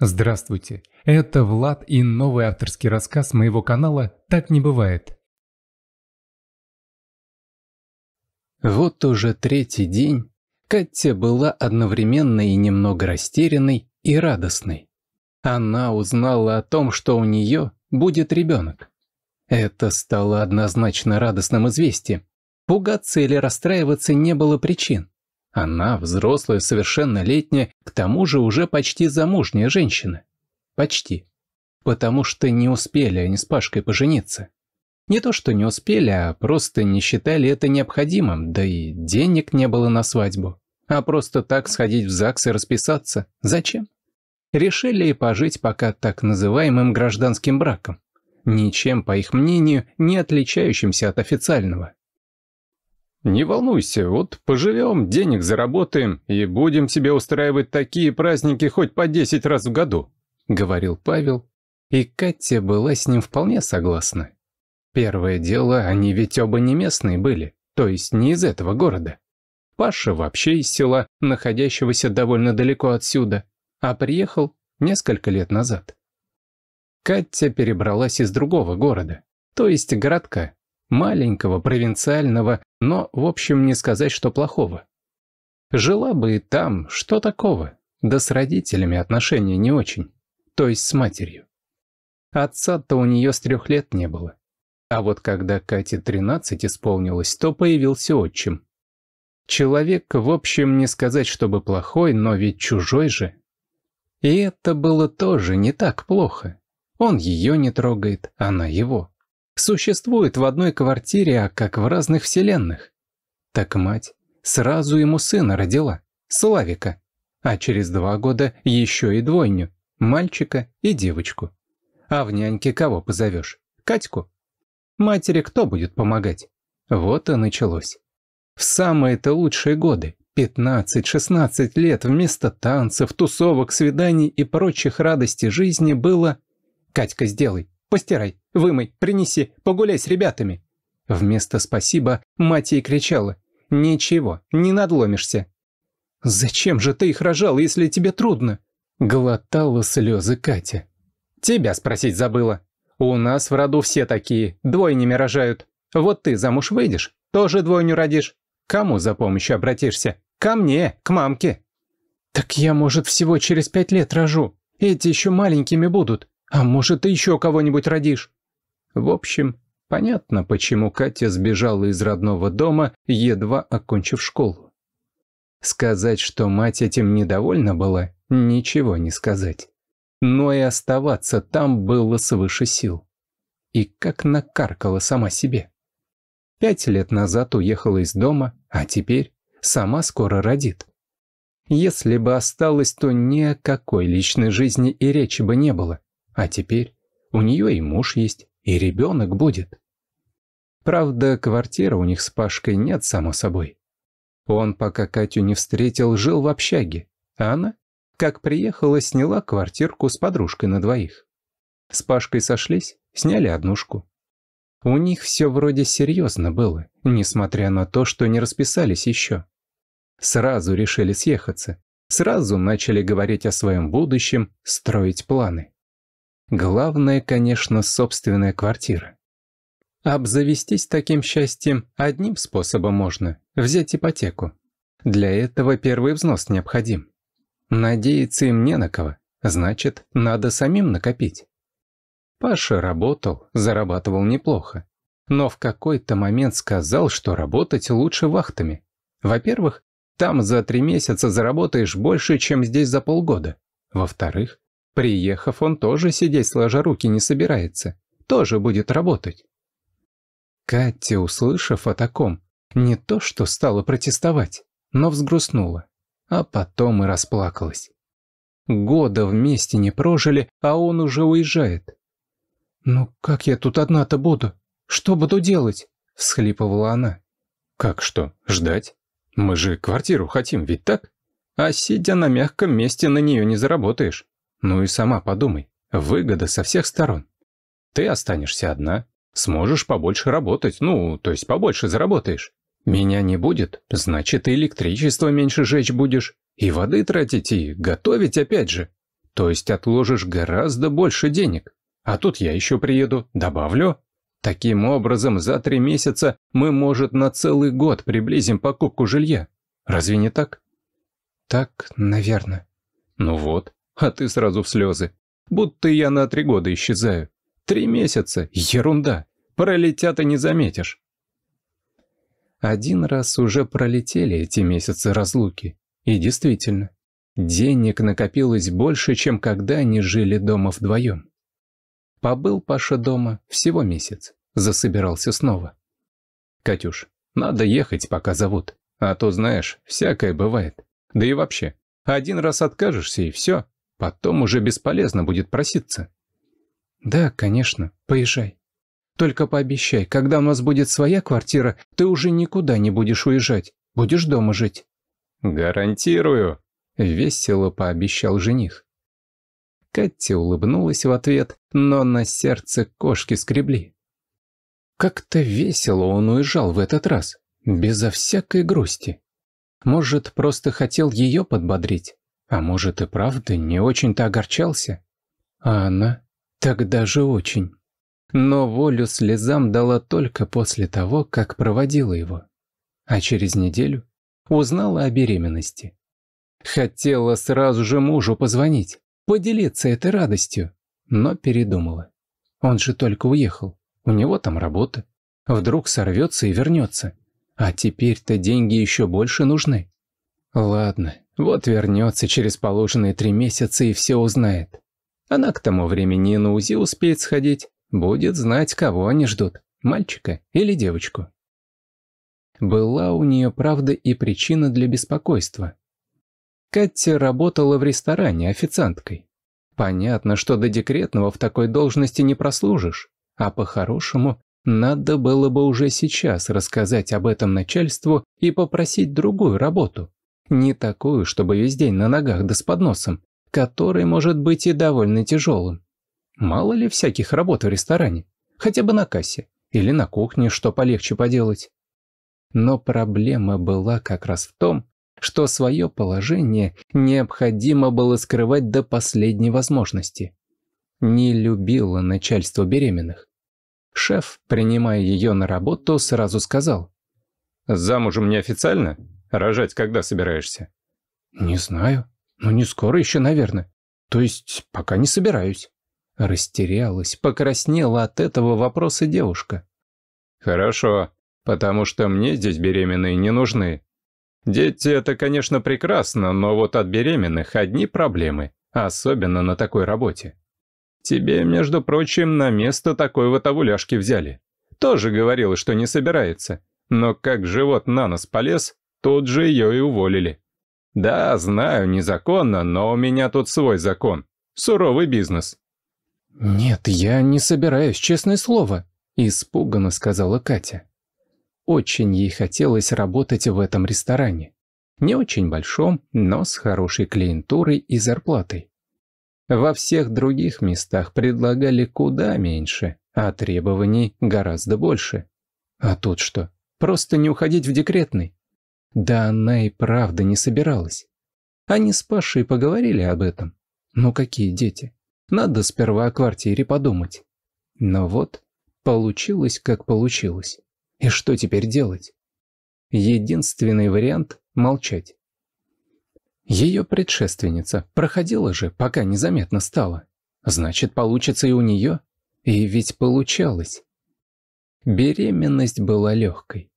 Здравствуйте, это Влад и новый авторский рассказ моего канала «Так не бывает». Вот уже третий день Катя была одновременно и немного растерянной и радостной. Она узнала о том, что у нее будет ребенок. Это стало однозначно радостным известием. Пугаться или расстраиваться не было причин. Она взрослая, совершеннолетняя, к тому же уже почти замужняя женщина. Почти. Потому что не успели они с Пашкой пожениться. Не то что не успели, а просто не считали это необходимым, да и денег не было на свадьбу. А просто так сходить в ЗАГС и расписаться. Зачем? Решили и пожить пока так называемым гражданским браком. Ничем, по их мнению, не отличающимся от официального. Не волнуйся, вот поживем, денег заработаем и будем себе устраивать такие праздники хоть по десять раз в году», — говорил Павел. И Катя была с ним вполне согласна. Первое дело, они ведь оба не местные были, то есть не из этого города. Паша вообще из села, находящегося довольно далеко отсюда, а приехал несколько лет назад. Катя перебралась из другого города, то есть городка, маленького, провинциального, но, в общем, не сказать, что плохого. Жила бы и там, что такого? Да с родителями отношения не очень, то есть с матерью. Отца-то у нее с трех лет не было. А вот когда Кате 13 исполнилось, то появился отчим. Человек, в общем, не сказать, чтобы плохой, но ведь чужой же. И это было тоже не так плохо. Он ее не трогает, она его существует в одной квартире, а как в разных вселенных. Так мать сразу ему сына родила, Славика, а через два года еще и двойню, мальчика и девочку. А в няньке кого позовешь? Катьку? Матери кто будет помогать? Вот и началось. В самые-то лучшие годы, 15-16 лет, вместо танцев, тусовок, свиданий и прочих радостей жизни было «Катька, сделай, Постирай, вымой, принеси, погуляй с ребятами». Вместо «спасибо» мать ей кричала. «Ничего, не надломишься». «Зачем же ты их рожал, если тебе трудно?» Глотала слезы Катя. «Тебя спросить забыла. У нас в роду все такие, двойнями рожают. Вот ты замуж выйдешь, тоже двойню родишь. Кому за помощью обратишься? Ко мне, к мамке». «Так я, может, всего через пять лет рожу. Эти еще маленькими будут. А может, ты еще кого-нибудь родишь? В общем, понятно, почему Катя сбежала из родного дома, едва окончив школу. Сказать, что мать этим недовольна была, ничего не сказать. Но и оставаться там было свыше сил. И как накаркала сама себе. Пять лет назад уехала из дома, а теперь сама скоро родит. Если бы осталось, то ни о какой личной жизни и речи бы не было. А теперь у нее и муж есть, и ребенок будет. Правда, квартира у них с Пашкой нет, само собой. Он, пока Катю не встретил, жил в общаге, а она, как приехала, сняла квартирку с подружкой на двоих. С Пашкой сошлись, сняли однушку. У них все вроде серьезно было, несмотря на то, что не расписались еще. Сразу решили съехаться, сразу начали говорить о своем будущем, строить планы. Главное, конечно, собственная квартира. Обзавестись таким счастьем одним способом можно – взять ипотеку. Для этого первый взнос необходим. Надеяться им не на кого, значит, надо самим накопить. Паша работал, зарабатывал неплохо. Но в какой-то момент сказал, что работать лучше вахтами. Во-первых, там за три месяца заработаешь больше, чем здесь за полгода. Во-вторых, Приехав, он тоже сидеть сложа руки не собирается, тоже будет работать. Катя, услышав о таком, не то что стала протестовать, но взгрустнула, а потом и расплакалась. Года вместе не прожили, а он уже уезжает. «Ну как я тут одна-то буду? Что буду делать?» – всхлипывала она. «Как что, ждать? Мы же квартиру хотим, ведь так? А сидя на мягком месте на нее не заработаешь. Ну и сама подумай, выгода со всех сторон. Ты останешься одна, сможешь побольше работать, ну, то есть побольше заработаешь. Меня не будет, значит, и электричество меньше жечь будешь, и воды тратить, и готовить опять же. То есть отложишь гораздо больше денег. А тут я еще приеду, добавлю. Таким образом, за три месяца мы, может, на целый год приблизим покупку жилья. Разве не так? Так, наверное. Ну вот, а ты сразу в слезы. Будто я на три года исчезаю. Три месяца — ерунда. Пролетят и не заметишь. Один раз уже пролетели эти месяцы разлуки. И действительно, денег накопилось больше, чем когда они жили дома вдвоем. Побыл Паша дома всего месяц, засобирался снова. «Катюш, надо ехать, пока зовут, а то, знаешь, всякое бывает. Да и вообще, один раз откажешься и все, Потом уже бесполезно будет проситься. Да, конечно, поезжай. Только пообещай, когда у нас будет своя квартира, ты уже никуда не будешь уезжать, будешь дома жить. Гарантирую, весело пообещал жених. Катя улыбнулась в ответ, но на сердце кошки скребли. Как-то весело он уезжал в этот раз, безо всякой грусти. Может, просто хотел ее подбодрить? А может и правда не очень-то огорчался? А она? Тогда же очень. Но волю слезам дала только после того, как проводила его. А через неделю узнала о беременности. Хотела сразу же мужу позвонить, поделиться этой радостью, но передумала. Он же только уехал, у него там работа. Вдруг сорвется и вернется. А теперь-то деньги еще больше нужны. Ладно, вот вернется через положенные три месяца и все узнает. Она к тому времени на УЗИ успеет сходить, будет знать, кого они ждут, мальчика или девочку. Была у нее, правда, и причина для беспокойства. Катя работала в ресторане официанткой. Понятно, что до декретного в такой должности не прослужишь, а по-хорошему надо было бы уже сейчас рассказать об этом начальству и попросить другую работу, не такую, чтобы весь день на ногах да с подносом, который может быть и довольно тяжелым. Мало ли всяких работ в ресторане, хотя бы на кассе или на кухне, что полегче поделать. Но проблема была как раз в том, что свое положение необходимо было скрывать до последней возможности. Не любило начальство беременных. Шеф, принимая ее на работу, сразу сказал. «Замужем неофициально? Рожать когда собираешься? Не знаю. Ну, не скоро еще, наверное. То есть, пока не собираюсь. Растерялась, покраснела от этого вопроса девушка. Хорошо, потому что мне здесь беременные не нужны. Дети – это, конечно, прекрасно, но вот от беременных одни проблемы, особенно на такой работе. Тебе, между прочим, на место такой вот овуляшки взяли. Тоже говорила, что не собирается, но как живот на нос полез, Тут же ее и уволили. Да, знаю, незаконно, но у меня тут свой закон. Суровый бизнес. «Нет, я не собираюсь, честное слово», – испуганно сказала Катя. Очень ей хотелось работать в этом ресторане. Не очень большом, но с хорошей клиентурой и зарплатой. Во всех других местах предлагали куда меньше, а требований гораздо больше. А тут что? Просто не уходить в декретный. Да она и правда не собиралась. Они с Пашей поговорили об этом. Ну какие дети? Надо сперва о квартире подумать. Но вот, получилось как получилось. И что теперь делать? Единственный вариант – молчать. Ее предшественница проходила же, пока незаметно стала. Значит, получится и у нее. И ведь получалось. Беременность была легкой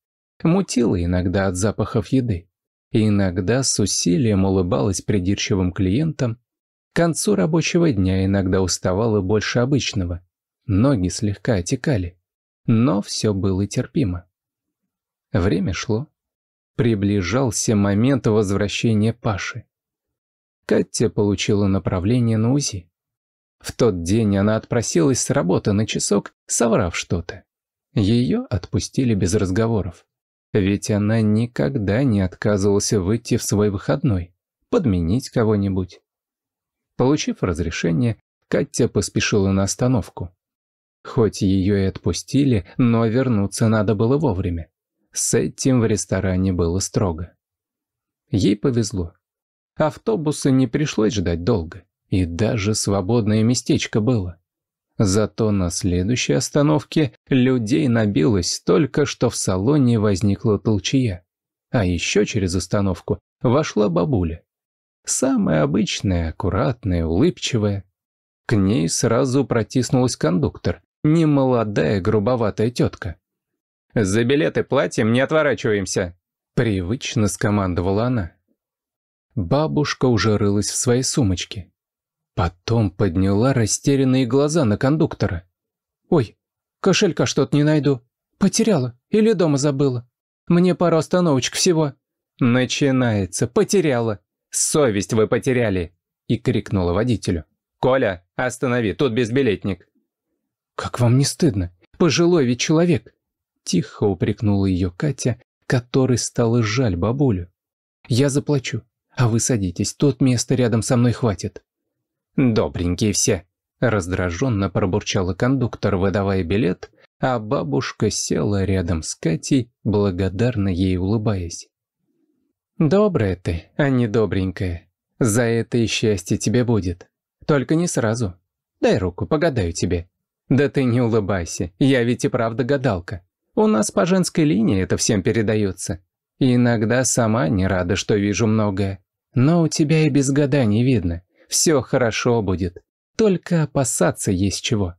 мутила иногда от запахов еды, и иногда с усилием улыбалась придирчивым клиентам, к концу рабочего дня иногда уставала больше обычного, ноги слегка отекали, но все было терпимо. Время шло. Приближался момент возвращения Паши. Катя получила направление на УЗИ. В тот день она отпросилась с работы на часок, соврав что-то. Ее отпустили без разговоров. Ведь она никогда не отказывалась выйти в свой выходной, подменить кого-нибудь. Получив разрешение, Катя поспешила на остановку. Хоть ее и отпустили, но вернуться надо было вовремя. С этим в ресторане было строго. Ей повезло. Автобуса не пришлось ждать долго, и даже свободное местечко было. Зато на следующей остановке людей набилось столько, что в салоне возникла толчья. А еще через остановку вошла бабуля. Самая обычная, аккуратная, улыбчивая. К ней сразу протиснулась кондуктор, немолодая грубоватая тетка. «За билеты платим, не отворачиваемся!» Привычно скомандовала она. Бабушка уже рылась в своей сумочке. Потом подняла растерянные глаза на кондуктора. «Ой, кошелька что-то не найду. Потеряла или дома забыла? Мне пару остановочек всего». «Начинается. Потеряла. Совесть вы потеряли!» И крикнула водителю. «Коля, останови, тут безбилетник». «Как вам не стыдно? Пожилой ведь человек!» Тихо упрекнула ее Катя, которой стало жаль бабулю. «Я заплачу, а вы садитесь, тут места рядом со мной хватит». «Добренькие все!» – раздраженно пробурчала кондуктор, выдавая билет, а бабушка села рядом с Катей, благодарно ей улыбаясь. «Добрая ты, а не добренькая. За это и счастье тебе будет. Только не сразу. Дай руку, погадаю тебе». «Да ты не улыбайся, я ведь и правда гадалка. У нас по женской линии это всем передается. иногда сама не рада, что вижу многое. Но у тебя и без гаданий видно. Все хорошо будет. Только опасаться есть чего.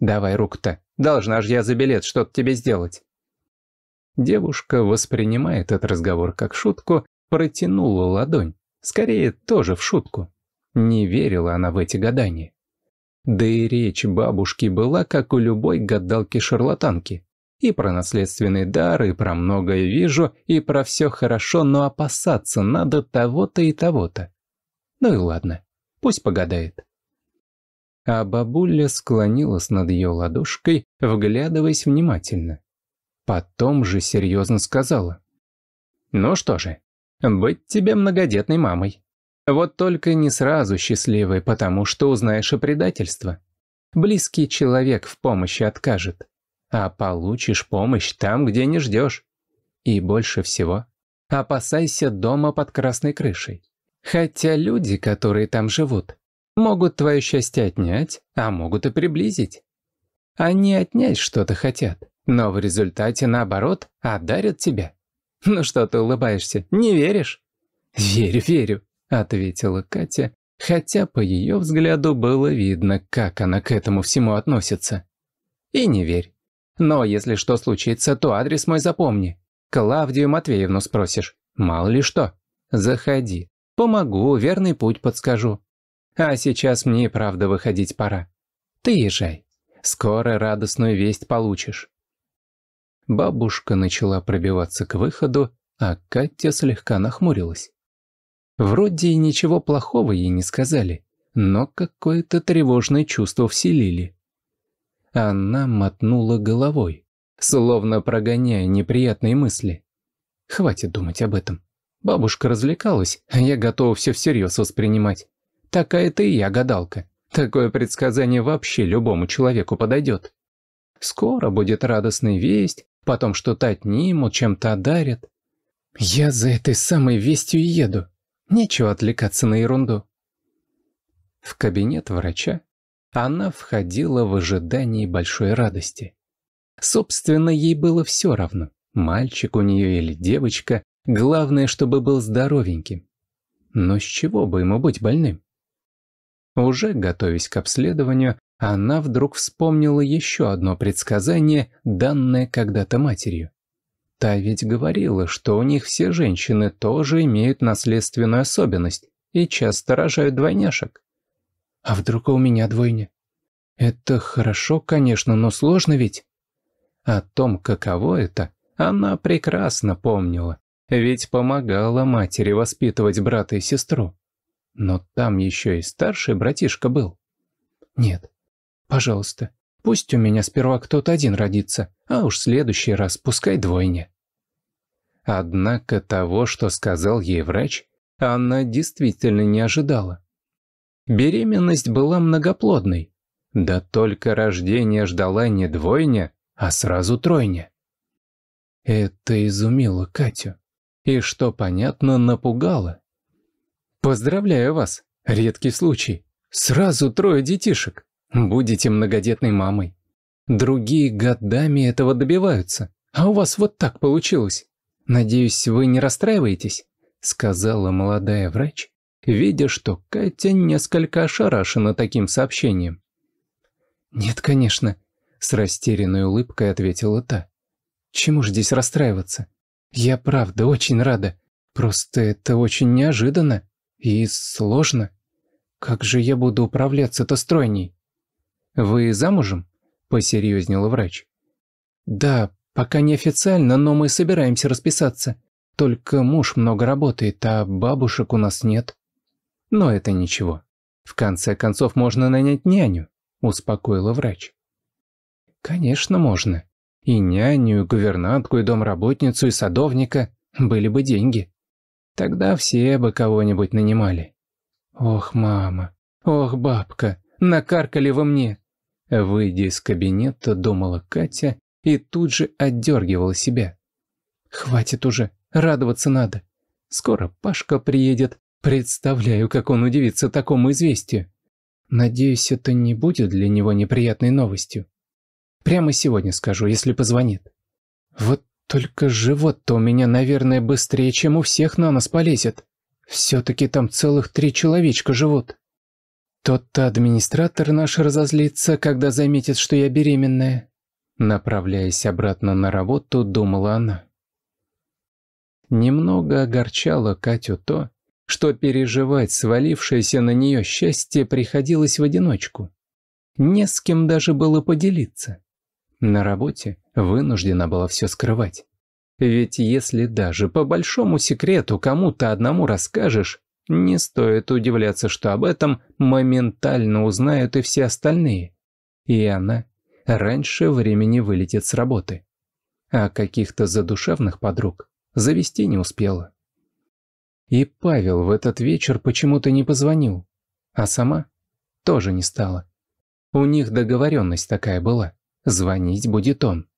Давай руку-то. Должна же я за билет что-то тебе сделать. Девушка воспринимает этот разговор как шутку, протянула ладонь. Скорее, тоже в шутку. Не верила она в эти гадания. Да и речь бабушки была, как у любой гадалки-шарлатанки. И про наследственный дар, и про многое вижу, и про все хорошо, но опасаться надо того-то и того-то. Ну и ладно. Пусть погадает. А бабуля склонилась над ее ладошкой, вглядываясь внимательно. Потом же серьезно сказала. «Ну что же, быть тебе многодетной мамой. Вот только не сразу счастливой, потому что узнаешь о предательстве. Близкий человек в помощи откажет, а получишь помощь там, где не ждешь. И больше всего опасайся дома под красной крышей. Хотя люди, которые там живут, могут твое счастье отнять, а могут и приблизить. Они отнять что-то хотят, но в результате, наоборот, одарят тебя. Ну что ты улыбаешься, не веришь? «Верю, верю», — ответила Катя, хотя по ее взгляду было видно, как она к этому всему относится. «И не верь. Но если что случится, то адрес мой запомни. Клавдию Матвеевну спросишь. Мало ли что. Заходи, Помогу, верный путь подскажу. А сейчас мне и правда выходить пора. Ты езжай. Скоро радостную весть получишь». Бабушка начала пробиваться к выходу, а Катя слегка нахмурилась. Вроде и ничего плохого ей не сказали, но какое-то тревожное чувство вселили. Она мотнула головой, словно прогоняя неприятные мысли. Хватит думать об этом. Бабушка развлекалась, а я готова все всерьез воспринимать. Такая ты и я гадалка. Такое предсказание вообще любому человеку подойдет. Скоро будет радостная весть, потом что-то отнимут, чем-то одарят. Я за этой самой вестью еду. Нечего отвлекаться на ерунду. В кабинет врача она входила в ожидании большой радости. Собственно, ей было все равно, мальчик у нее или девочка, Главное, чтобы был здоровеньким. Но с чего бы ему быть больным? Уже готовясь к обследованию, она вдруг вспомнила еще одно предсказание, данное когда-то матерью. Та ведь говорила, что у них все женщины тоже имеют наследственную особенность и часто рожают двойняшек. А вдруг у меня двойня? Это хорошо, конечно, но сложно ведь. О том, каково это, она прекрасно помнила ведь помогала матери воспитывать брата и сестру. Но там еще и старший братишка был. Нет, пожалуйста, пусть у меня сперва кто-то один родится, а уж в следующий раз пускай двойня. Однако того, что сказал ей врач, она действительно не ожидала. Беременность была многоплодной. Да только рождение ждала не двойня, а сразу тройня. Это изумило Катю и, что понятно, напугало. «Поздравляю вас! Редкий случай. Сразу трое детишек. Будете многодетной мамой. Другие годами этого добиваются, а у вас вот так получилось. Надеюсь, вы не расстраиваетесь?» — сказала молодая врач, видя, что Катя несколько ошарашена таким сообщением. «Нет, конечно», — с растерянной улыбкой ответила та. «Чему ж здесь расстраиваться? Я правда очень рада. Просто это очень неожиданно и сложно. Как же я буду управляться-то стройней? Вы замужем? Посерьезнела врач. Да, пока не официально, но мы собираемся расписаться. Только муж много работает, а бабушек у нас нет. Но это ничего. В конце концов, можно нанять няню, успокоила врач. Конечно, можно. И няню, и гувернантку, и домработницу, и садовника были бы деньги. Тогда все бы кого-нибудь нанимали. «Ох, мама! Ох, бабка! Накаркали вы мне!» Выйдя из кабинета, думала Катя и тут же отдергивала себя. «Хватит уже, радоваться надо. Скоро Пашка приедет. Представляю, как он удивится такому известию. Надеюсь, это не будет для него неприятной новостью. Прямо сегодня скажу, если позвонит. Вот только живот-то у меня, наверное, быстрее, чем у всех на нас полезет. Все-таки там целых три человечка живут. Тот-то администратор наш разозлится, когда заметит, что я беременная. Направляясь обратно на работу, думала она. Немного огорчало Катю то, что переживать свалившееся на нее счастье приходилось в одиночку. Не с кем даже было поделиться. На работе вынуждена была все скрывать. Ведь если даже по большому секрету кому-то одному расскажешь, не стоит удивляться, что об этом моментально узнают и все остальные. И она раньше времени вылетит с работы. А каких-то задушевных подруг завести не успела. И Павел в этот вечер почему-то не позвонил, а сама тоже не стала. У них договоренность такая была. Звонить будет он.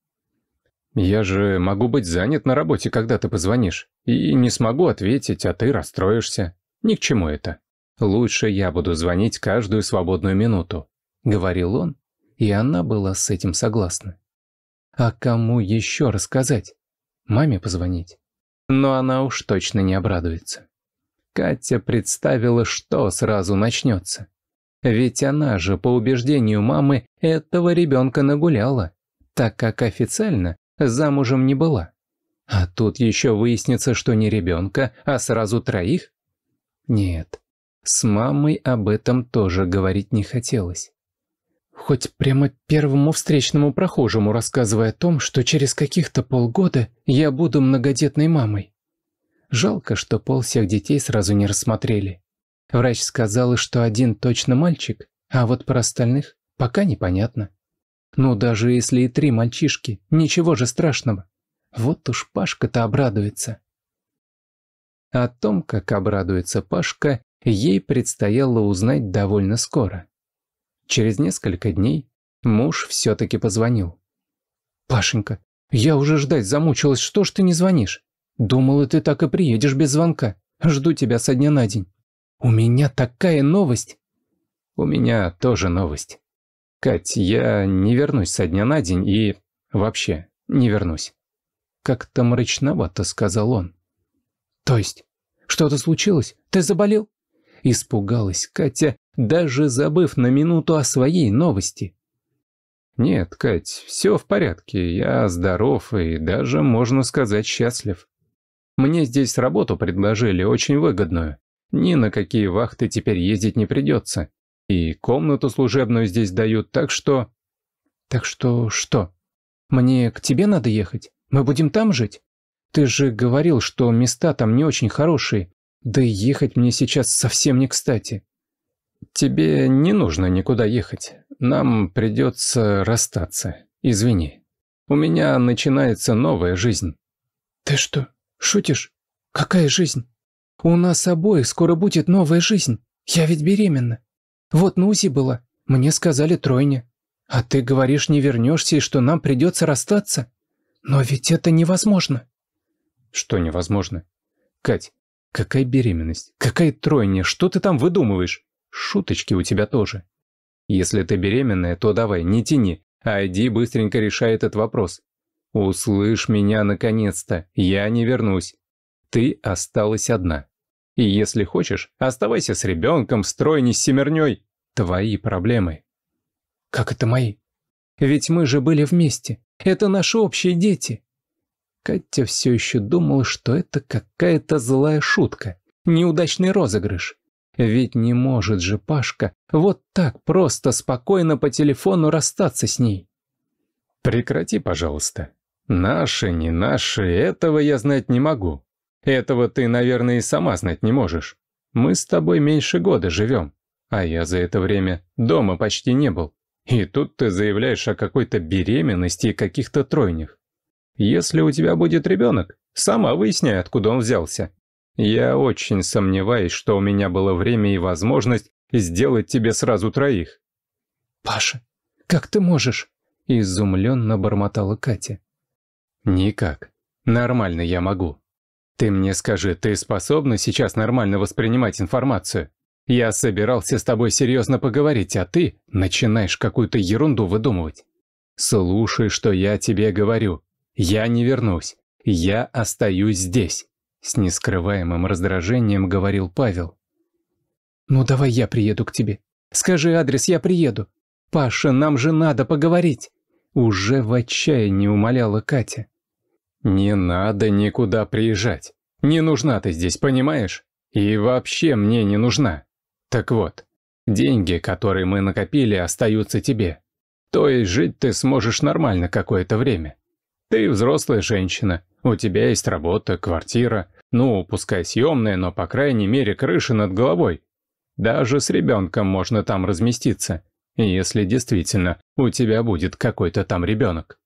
«Я же могу быть занят на работе, когда ты позвонишь, и не смогу ответить, а ты расстроишься. Ни к чему это. Лучше я буду звонить каждую свободную минуту», — говорил он, и она была с этим согласна. «А кому еще рассказать? Маме позвонить?» Но она уж точно не обрадуется. Катя представила, что сразу начнется. Ведь она же, по убеждению мамы, этого ребенка нагуляла, так как официально замужем не была. А тут еще выяснится, что не ребенка, а сразу троих? Нет, с мамой об этом тоже говорить не хотелось. Хоть прямо первому встречному прохожему рассказывая о том, что через каких-то полгода я буду многодетной мамой. Жалко, что пол всех детей сразу не рассмотрели. Врач сказала, что один точно мальчик, а вот про остальных пока непонятно. Ну, даже если и три мальчишки, ничего же страшного. Вот уж Пашка-то обрадуется. О том, как обрадуется Пашка, ей предстояло узнать довольно скоро. Через несколько дней муж все-таки позвонил. «Пашенька, я уже ждать замучилась, что ж ты не звонишь? Думала, ты так и приедешь без звонка. Жду тебя со дня на день». «У меня такая новость!» «У меня тоже новость. Кать, я не вернусь со дня на день и... вообще не вернусь». Как-то мрачновато сказал он. «То есть? Что-то случилось? Ты заболел?» Испугалась Катя, даже забыв на минуту о своей новости. «Нет, Кать, все в порядке, я здоров и даже, можно сказать, счастлив. Мне здесь работу предложили, очень выгодную. Ни на какие вахты теперь ездить не придется. И комнату служебную здесь дают, так что... Так что что? Мне к тебе надо ехать? Мы будем там жить? Ты же говорил, что места там не очень хорошие. Да и ехать мне сейчас совсем не кстати. Тебе не нужно никуда ехать. Нам придется расстаться. Извини. У меня начинается новая жизнь. Ты что, шутишь? Какая жизнь? У нас обоих скоро будет новая жизнь. Я ведь беременна. Вот на УЗИ было, Мне сказали тройня. А ты говоришь, не вернешься и что нам придется расстаться? Но ведь это невозможно. Что невозможно? Кать, какая беременность? Какая тройня? Что ты там выдумываешь? Шуточки у тебя тоже. Если ты беременная, то давай, не тяни, а иди быстренько решай этот вопрос. Услышь меня наконец-то, я не вернусь. Ты осталась одна. И если хочешь, оставайся с ребенком, стройни с семерней. Твои проблемы. Как это мои? Ведь мы же были вместе. Это наши общие дети. Катя все еще думала, что это какая-то злая шутка, неудачный розыгрыш. Ведь не может же Пашка вот так просто спокойно по телефону расстаться с ней. «Прекрати, пожалуйста. Наши, не наши, этого я знать не могу. Этого ты, наверное, и сама знать не можешь. Мы с тобой меньше года живем, а я за это время дома почти не был. И тут ты заявляешь о какой-то беременности и каких-то тройнях. Если у тебя будет ребенок, сама выясняй, откуда он взялся. Я очень сомневаюсь, что у меня было время и возможность сделать тебе сразу троих». «Паша, как ты можешь?» – изумленно бормотала Катя. «Никак. Нормально я могу. «Ты мне скажи, ты способна сейчас нормально воспринимать информацию? Я собирался с тобой серьезно поговорить, а ты начинаешь какую-то ерунду выдумывать. Слушай, что я тебе говорю. Я не вернусь. Я остаюсь здесь», — с нескрываемым раздражением говорил Павел. «Ну давай я приеду к тебе. Скажи адрес, я приеду. Паша, нам же надо поговорить!» Уже в отчаянии умоляла Катя. «Не надо никуда приезжать. Не нужна ты здесь, понимаешь? И вообще мне не нужна. Так вот, деньги, которые мы накопили, остаются тебе. То есть жить ты сможешь нормально какое-то время. Ты взрослая женщина, у тебя есть работа, квартира, ну, пускай съемная, но по крайней мере крыша над головой. Даже с ребенком можно там разместиться, если действительно у тебя будет какой-то там ребенок.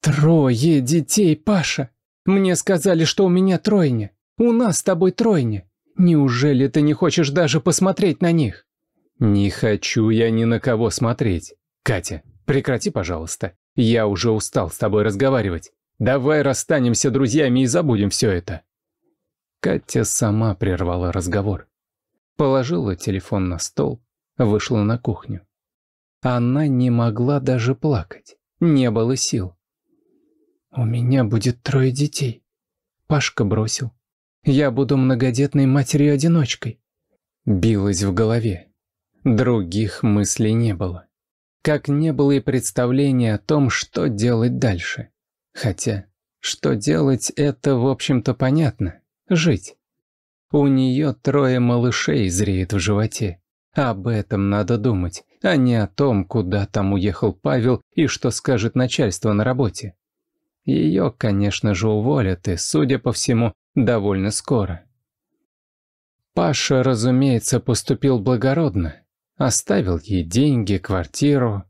«Трое детей, Паша! Мне сказали, что у меня тройня. У нас с тобой тройня. Неужели ты не хочешь даже посмотреть на них?» «Не хочу я ни на кого смотреть. Катя, прекрати, пожалуйста. Я уже устал с тобой разговаривать. Давай расстанемся друзьями и забудем все это». Катя сама прервала разговор. Положила телефон на стол, вышла на кухню. Она не могла даже плакать. Не было сил. У меня будет трое детей. Пашка бросил. Я буду многодетной матерью-одиночкой. Билось в голове. Других мыслей не было. Как не было и представления о том, что делать дальше. Хотя, что делать, это, в общем-то, понятно. Жить. У нее трое малышей зреет в животе. Об этом надо думать, а не о том, куда там уехал Павел и что скажет начальство на работе. Ее, конечно же, уволят, и, судя по всему, довольно скоро. Паша, разумеется, поступил благородно. Оставил ей деньги, квартиру.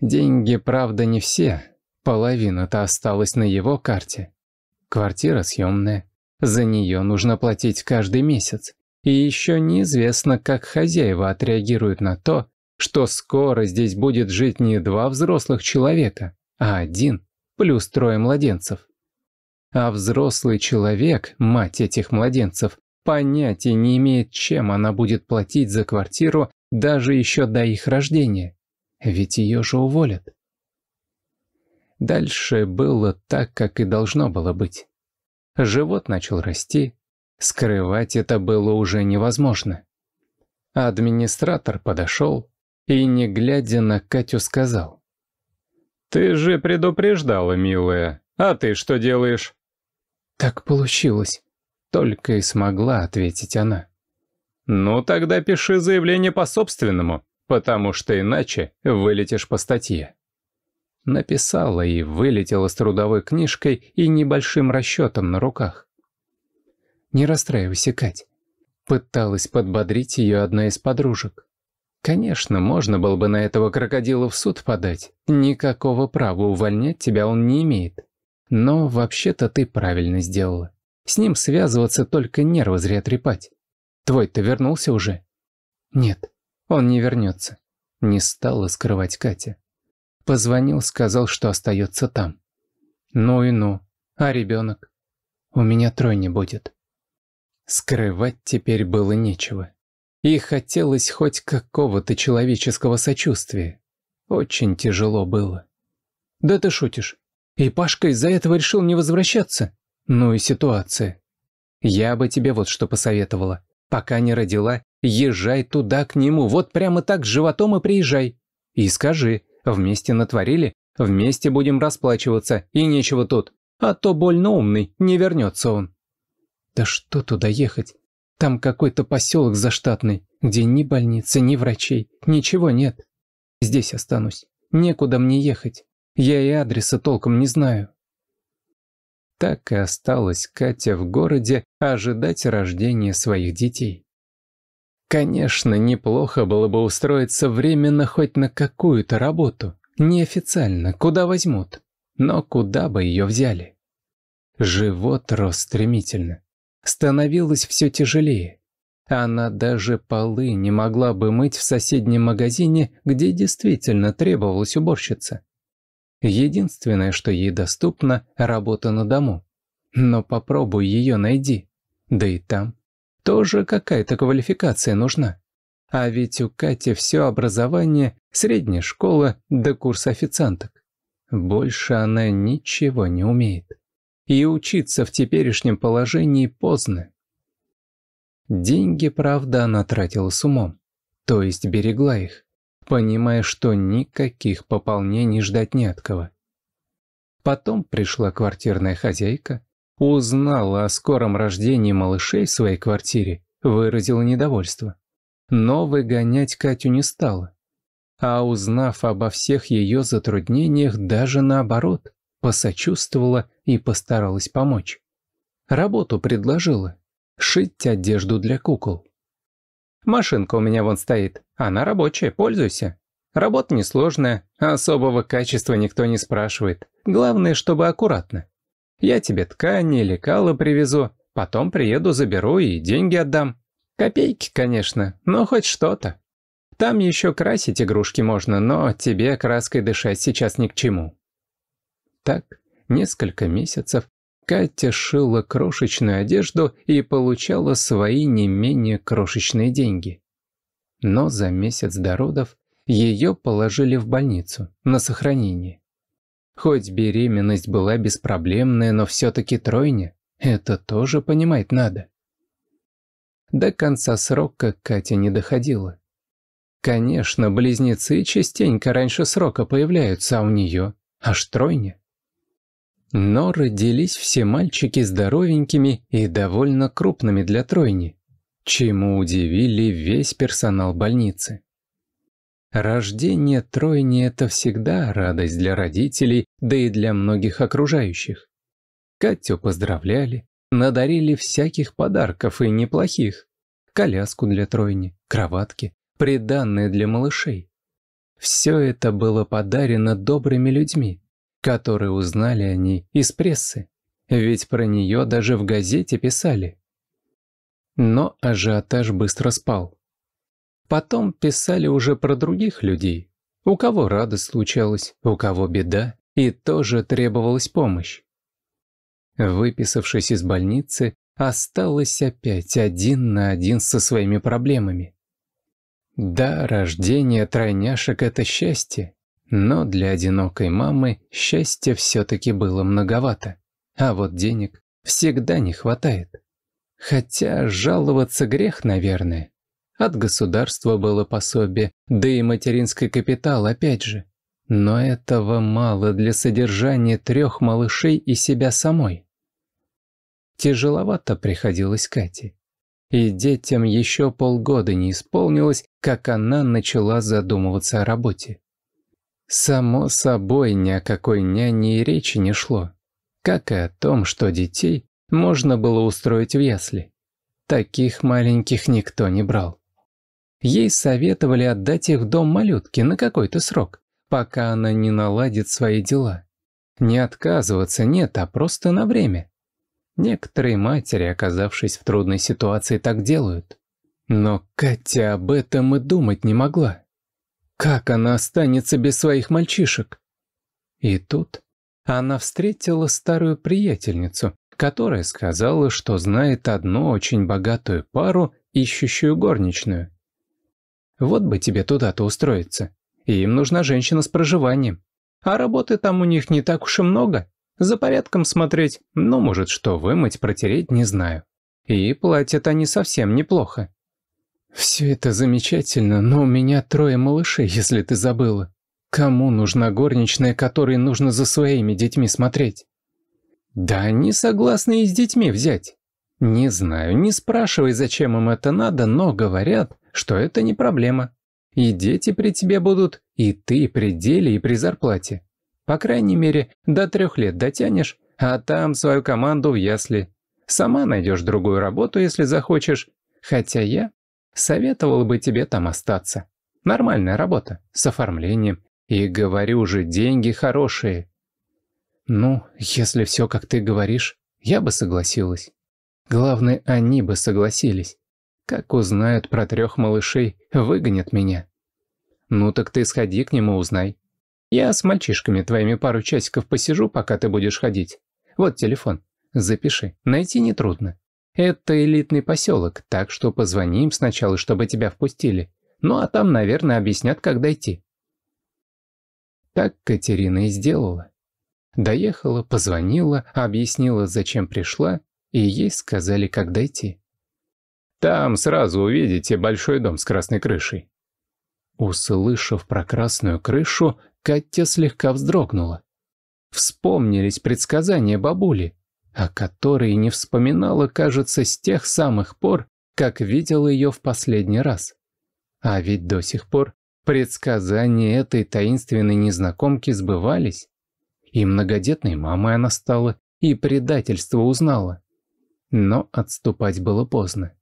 Деньги, правда, не все. Половина-то осталась на его карте. Квартира съемная. За нее нужно платить каждый месяц. И еще неизвестно, как хозяева отреагируют на то, что скоро здесь будет жить не два взрослых человека, а один – плюс трое младенцев. А взрослый человек, мать этих младенцев, понятия не имеет, чем она будет платить за квартиру даже еще до их рождения. Ведь ее же уволят. Дальше было так, как и должно было быть. Живот начал расти. Скрывать это было уже невозможно. Администратор подошел и, не глядя на Катю, сказал. «Ты же предупреждала, милая. А ты что делаешь?» «Так получилось», — только и смогла ответить она. «Ну тогда пиши заявление по собственному, потому что иначе вылетишь по статье». Написала и вылетела с трудовой книжкой и небольшим расчетом на руках. «Не расстраивайся, Кать», — пыталась подбодрить ее одна из подружек. Конечно, можно было бы на этого крокодила в суд подать. Никакого права увольнять тебя он не имеет. Но вообще-то ты правильно сделала. С ним связываться только нервы зря трепать. Твой-то вернулся уже? Нет, он не вернется. Не стала скрывать Катя. Позвонил, сказал, что остается там. Ну и ну. А ребенок? У меня тройни будет. Скрывать теперь было нечего. И хотелось хоть какого-то человеческого сочувствия. Очень тяжело было. «Да ты шутишь. И Пашка из-за этого решил не возвращаться? Ну и ситуация. Я бы тебе вот что посоветовала. Пока не родила, езжай туда к нему, вот прямо так с животом и приезжай. И скажи, вместе натворили, вместе будем расплачиваться, и нечего тут. А то больно умный, не вернется он». «Да что туда ехать? Там какой-то поселок заштатный, где ни больницы, ни врачей, ничего нет. Здесь останусь. Некуда мне ехать. Я и адреса толком не знаю. Так и осталась Катя в городе ожидать рождения своих детей. Конечно, неплохо было бы устроиться временно хоть на какую-то работу. Неофициально, куда возьмут. Но куда бы ее взяли? Живот рос стремительно становилось все тяжелее. Она даже полы не могла бы мыть в соседнем магазине, где действительно требовалась уборщица. Единственное, что ей доступно – работа на дому. Но попробуй ее найди. Да и там. Тоже какая-то квалификация нужна. А ведь у Кати все образование, средняя школа да курс официанток. Больше она ничего не умеет и учиться в теперешнем положении поздно. Деньги, правда, она тратила с умом, то есть берегла их, понимая, что никаких пополнений ждать не от кого. Потом пришла квартирная хозяйка, узнала о скором рождении малышей в своей квартире, выразила недовольство. Но выгонять Катю не стала. А узнав обо всех ее затруднениях, даже наоборот, посочувствовала и постаралась помочь. Работу предложила. Шить одежду для кукол. «Машинка у меня вон стоит. Она рабочая, пользуйся. Работа несложная, особого качества никто не спрашивает. Главное, чтобы аккуратно. Я тебе ткани или привезу, потом приеду заберу и деньги отдам. Копейки, конечно, но хоть что-то. Там еще красить игрушки можно, но тебе краской дышать сейчас ни к чему. Так, несколько месяцев Катя шила крошечную одежду и получала свои не менее крошечные деньги. Но за месяц до родов ее положили в больницу, на сохранение. Хоть беременность была беспроблемная, но все-таки тройня. Это тоже понимать надо. До конца срока Катя не доходила. Конечно, близнецы частенько раньше срока появляются, а у нее аж тройня. Но родились все мальчики здоровенькими и довольно крупными для тройни, чему удивили весь персонал больницы. Рождение тройни – это всегда радость для родителей, да и для многих окружающих. Катю поздравляли, надарили всяких подарков и неплохих. Коляску для тройни, кроватки, приданные для малышей. Все это было подарено добрыми людьми, которые узнали о ней из прессы, ведь про нее даже в газете писали. Но ажиотаж быстро спал. Потом писали уже про других людей, у кого радость случалась, у кого беда, и тоже требовалась помощь. Выписавшись из больницы, осталась опять один на один со своими проблемами. Да, рождение тройняшек – это счастье, но для одинокой мамы счастья все-таки было многовато. А вот денег всегда не хватает. Хотя жаловаться грех, наверное. От государства было пособие, да и материнский капитал опять же. Но этого мало для содержания трех малышей и себя самой. Тяжеловато приходилось Кате. И детям еще полгода не исполнилось, как она начала задумываться о работе. Само собой, ни о какой няне и речи не шло, как и о том, что детей можно было устроить в ясли. Таких маленьких никто не брал. Ей советовали отдать их в дом малютки на какой-то срок, пока она не наладит свои дела. Не отказываться нет, а просто на время. Некоторые матери, оказавшись в трудной ситуации, так делают. Но Катя об этом и думать не могла. Как она останется без своих мальчишек? И тут она встретила старую приятельницу, которая сказала, что знает одну очень богатую пару, ищущую горничную. Вот бы тебе туда-то устроиться. Им нужна женщина с проживанием. А работы там у них не так уж и много. За порядком смотреть, ну, может, что вымыть, протереть, не знаю. И платят они совсем неплохо. «Все это замечательно, но у меня трое малышей, если ты забыла. Кому нужна горничная, которой нужно за своими детьми смотреть?» «Да они согласны и с детьми взять. Не знаю, не спрашивай, зачем им это надо, но говорят, что это не проблема. И дети при тебе будут, и ты при деле, и при зарплате. По крайней мере, до трех лет дотянешь, а там свою команду в ясли. Сама найдешь другую работу, если захочешь, хотя я Советовал бы тебе там остаться. Нормальная работа, с оформлением. И говорю же, деньги хорошие. Ну, если все как ты говоришь, я бы согласилась. Главное, они бы согласились. Как узнают про трех малышей, выгонят меня. Ну так ты сходи к нему, узнай. Я с мальчишками твоими пару часиков посижу, пока ты будешь ходить. Вот телефон. Запиши, найти нетрудно. Это элитный поселок, так что позвони им сначала, чтобы тебя впустили. Ну а там, наверное, объяснят, как дойти. Так Катерина и сделала. Доехала, позвонила, объяснила, зачем пришла, и ей сказали, как дойти. «Там сразу увидите большой дом с красной крышей». Услышав про красную крышу, Катя слегка вздрогнула. Вспомнились предсказания бабули о которой не вспоминала, кажется, с тех самых пор, как видела ее в последний раз. А ведь до сих пор предсказания этой таинственной незнакомки сбывались. И многодетной мамой она стала, и предательство узнала. Но отступать было поздно.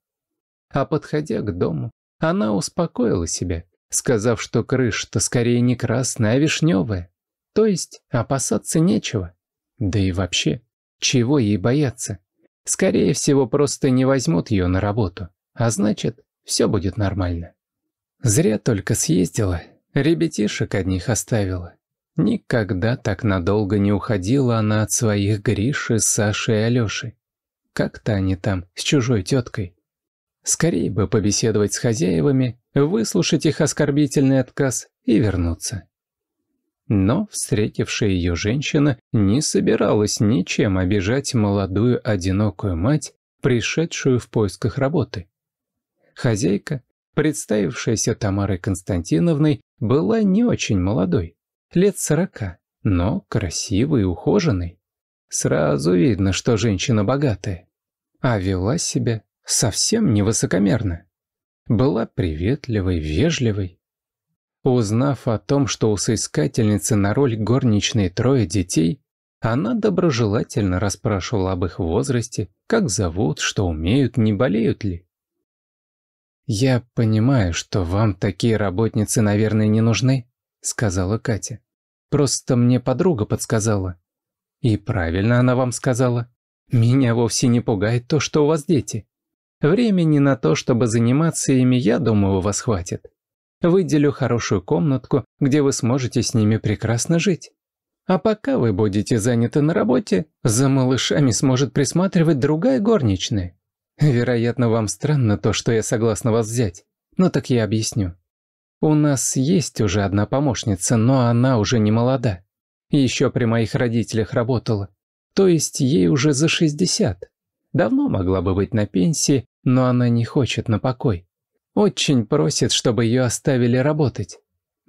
А подходя к дому, она успокоила себя, сказав, что крыша-то скорее не красная, а вишневая. То есть опасаться нечего. Да и вообще, чего ей бояться? Скорее всего, просто не возьмут ее на работу. А значит, все будет нормально. Зря только съездила, ребятишек одних оставила. Никогда так надолго не уходила она от своих Гриши, Саши и Алёши. Как-то они там с чужой теткой. Скорее бы побеседовать с хозяевами, выслушать их оскорбительный отказ и вернуться. Но встретившая ее женщина не собиралась ничем обижать молодую одинокую мать, пришедшую в поисках работы. Хозяйка, представившаяся Тамарой Константиновной, была не очень молодой, лет сорока, но красивой и ухоженной. Сразу видно, что женщина богатая. А вела себя совсем невысокомерно. Была приветливой, вежливой, Узнав о том, что у соискательницы на роль горничной трое детей, она доброжелательно расспрашивала об их возрасте, как зовут, что умеют, не болеют ли. «Я понимаю, что вам такие работницы, наверное, не нужны», — сказала Катя. «Просто мне подруга подсказала». «И правильно она вам сказала. Меня вовсе не пугает то, что у вас дети. Времени на то, чтобы заниматься ими, я думаю, у вас хватит. Выделю хорошую комнатку, где вы сможете с ними прекрасно жить. А пока вы будете заняты на работе, за малышами сможет присматривать другая горничная. Вероятно, вам странно то, что я согласна вас взять. Но так я объясню. У нас есть уже одна помощница, но она уже не молода. Еще при моих родителях работала. То есть ей уже за 60. Давно могла бы быть на пенсии, но она не хочет на покой. Очень просит, чтобы ее оставили работать.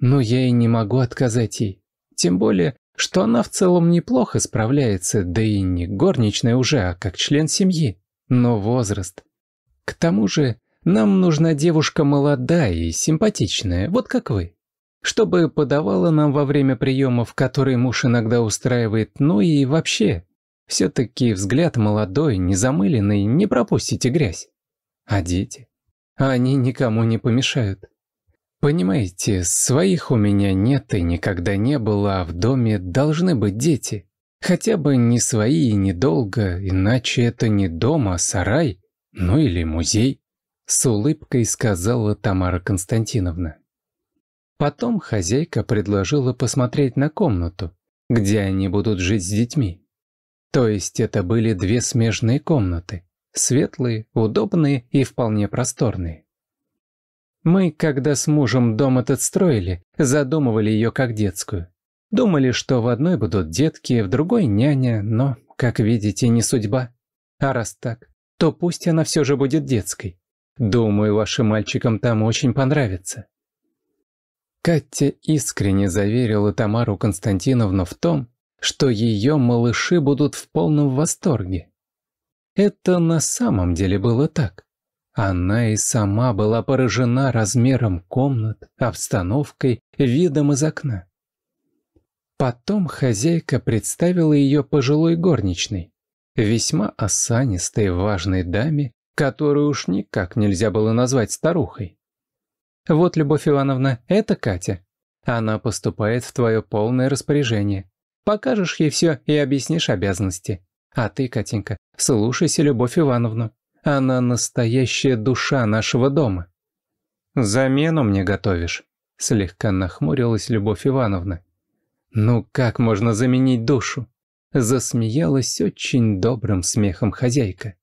Но я и не могу отказать ей. Тем более, что она в целом неплохо справляется, да и не горничная уже, а как член семьи. Но возраст. К тому же, нам нужна девушка молодая и симпатичная, вот как вы. Чтобы подавала нам во время приемов, которые муж иногда устраивает, ну и вообще. Все-таки взгляд молодой, незамыленный, не пропустите грязь. А дети? они никому не помешают. Понимаете, своих у меня нет и никогда не было, а в доме должны быть дети. Хотя бы не свои и недолго, иначе это не дом, а сарай, ну или музей, с улыбкой сказала Тамара Константиновна. Потом хозяйка предложила посмотреть на комнату, где они будут жить с детьми. То есть это были две смежные комнаты. Светлые, удобные и вполне просторные. Мы, когда с мужем дом этот строили, задумывали ее как детскую. Думали, что в одной будут детки, в другой няня, но, как видите, не судьба. А раз так, то пусть она все же будет детской. Думаю, вашим мальчикам там очень понравится. Катя искренне заверила Тамару Константиновну в том, что ее малыши будут в полном восторге. Это на самом деле было так. Она и сама была поражена размером комнат, обстановкой, видом из окна. Потом хозяйка представила ее пожилой горничной, весьма осанистой важной даме, которую уж никак нельзя было назвать старухой. «Вот, Любовь Ивановна, это Катя. Она поступает в твое полное распоряжение. Покажешь ей все и объяснишь обязанности. А ты, Катенька, слушайся Любовь Ивановну. Она настоящая душа нашего дома». «Замену мне готовишь», — слегка нахмурилась Любовь Ивановна. «Ну как можно заменить душу?» — засмеялась очень добрым смехом хозяйка.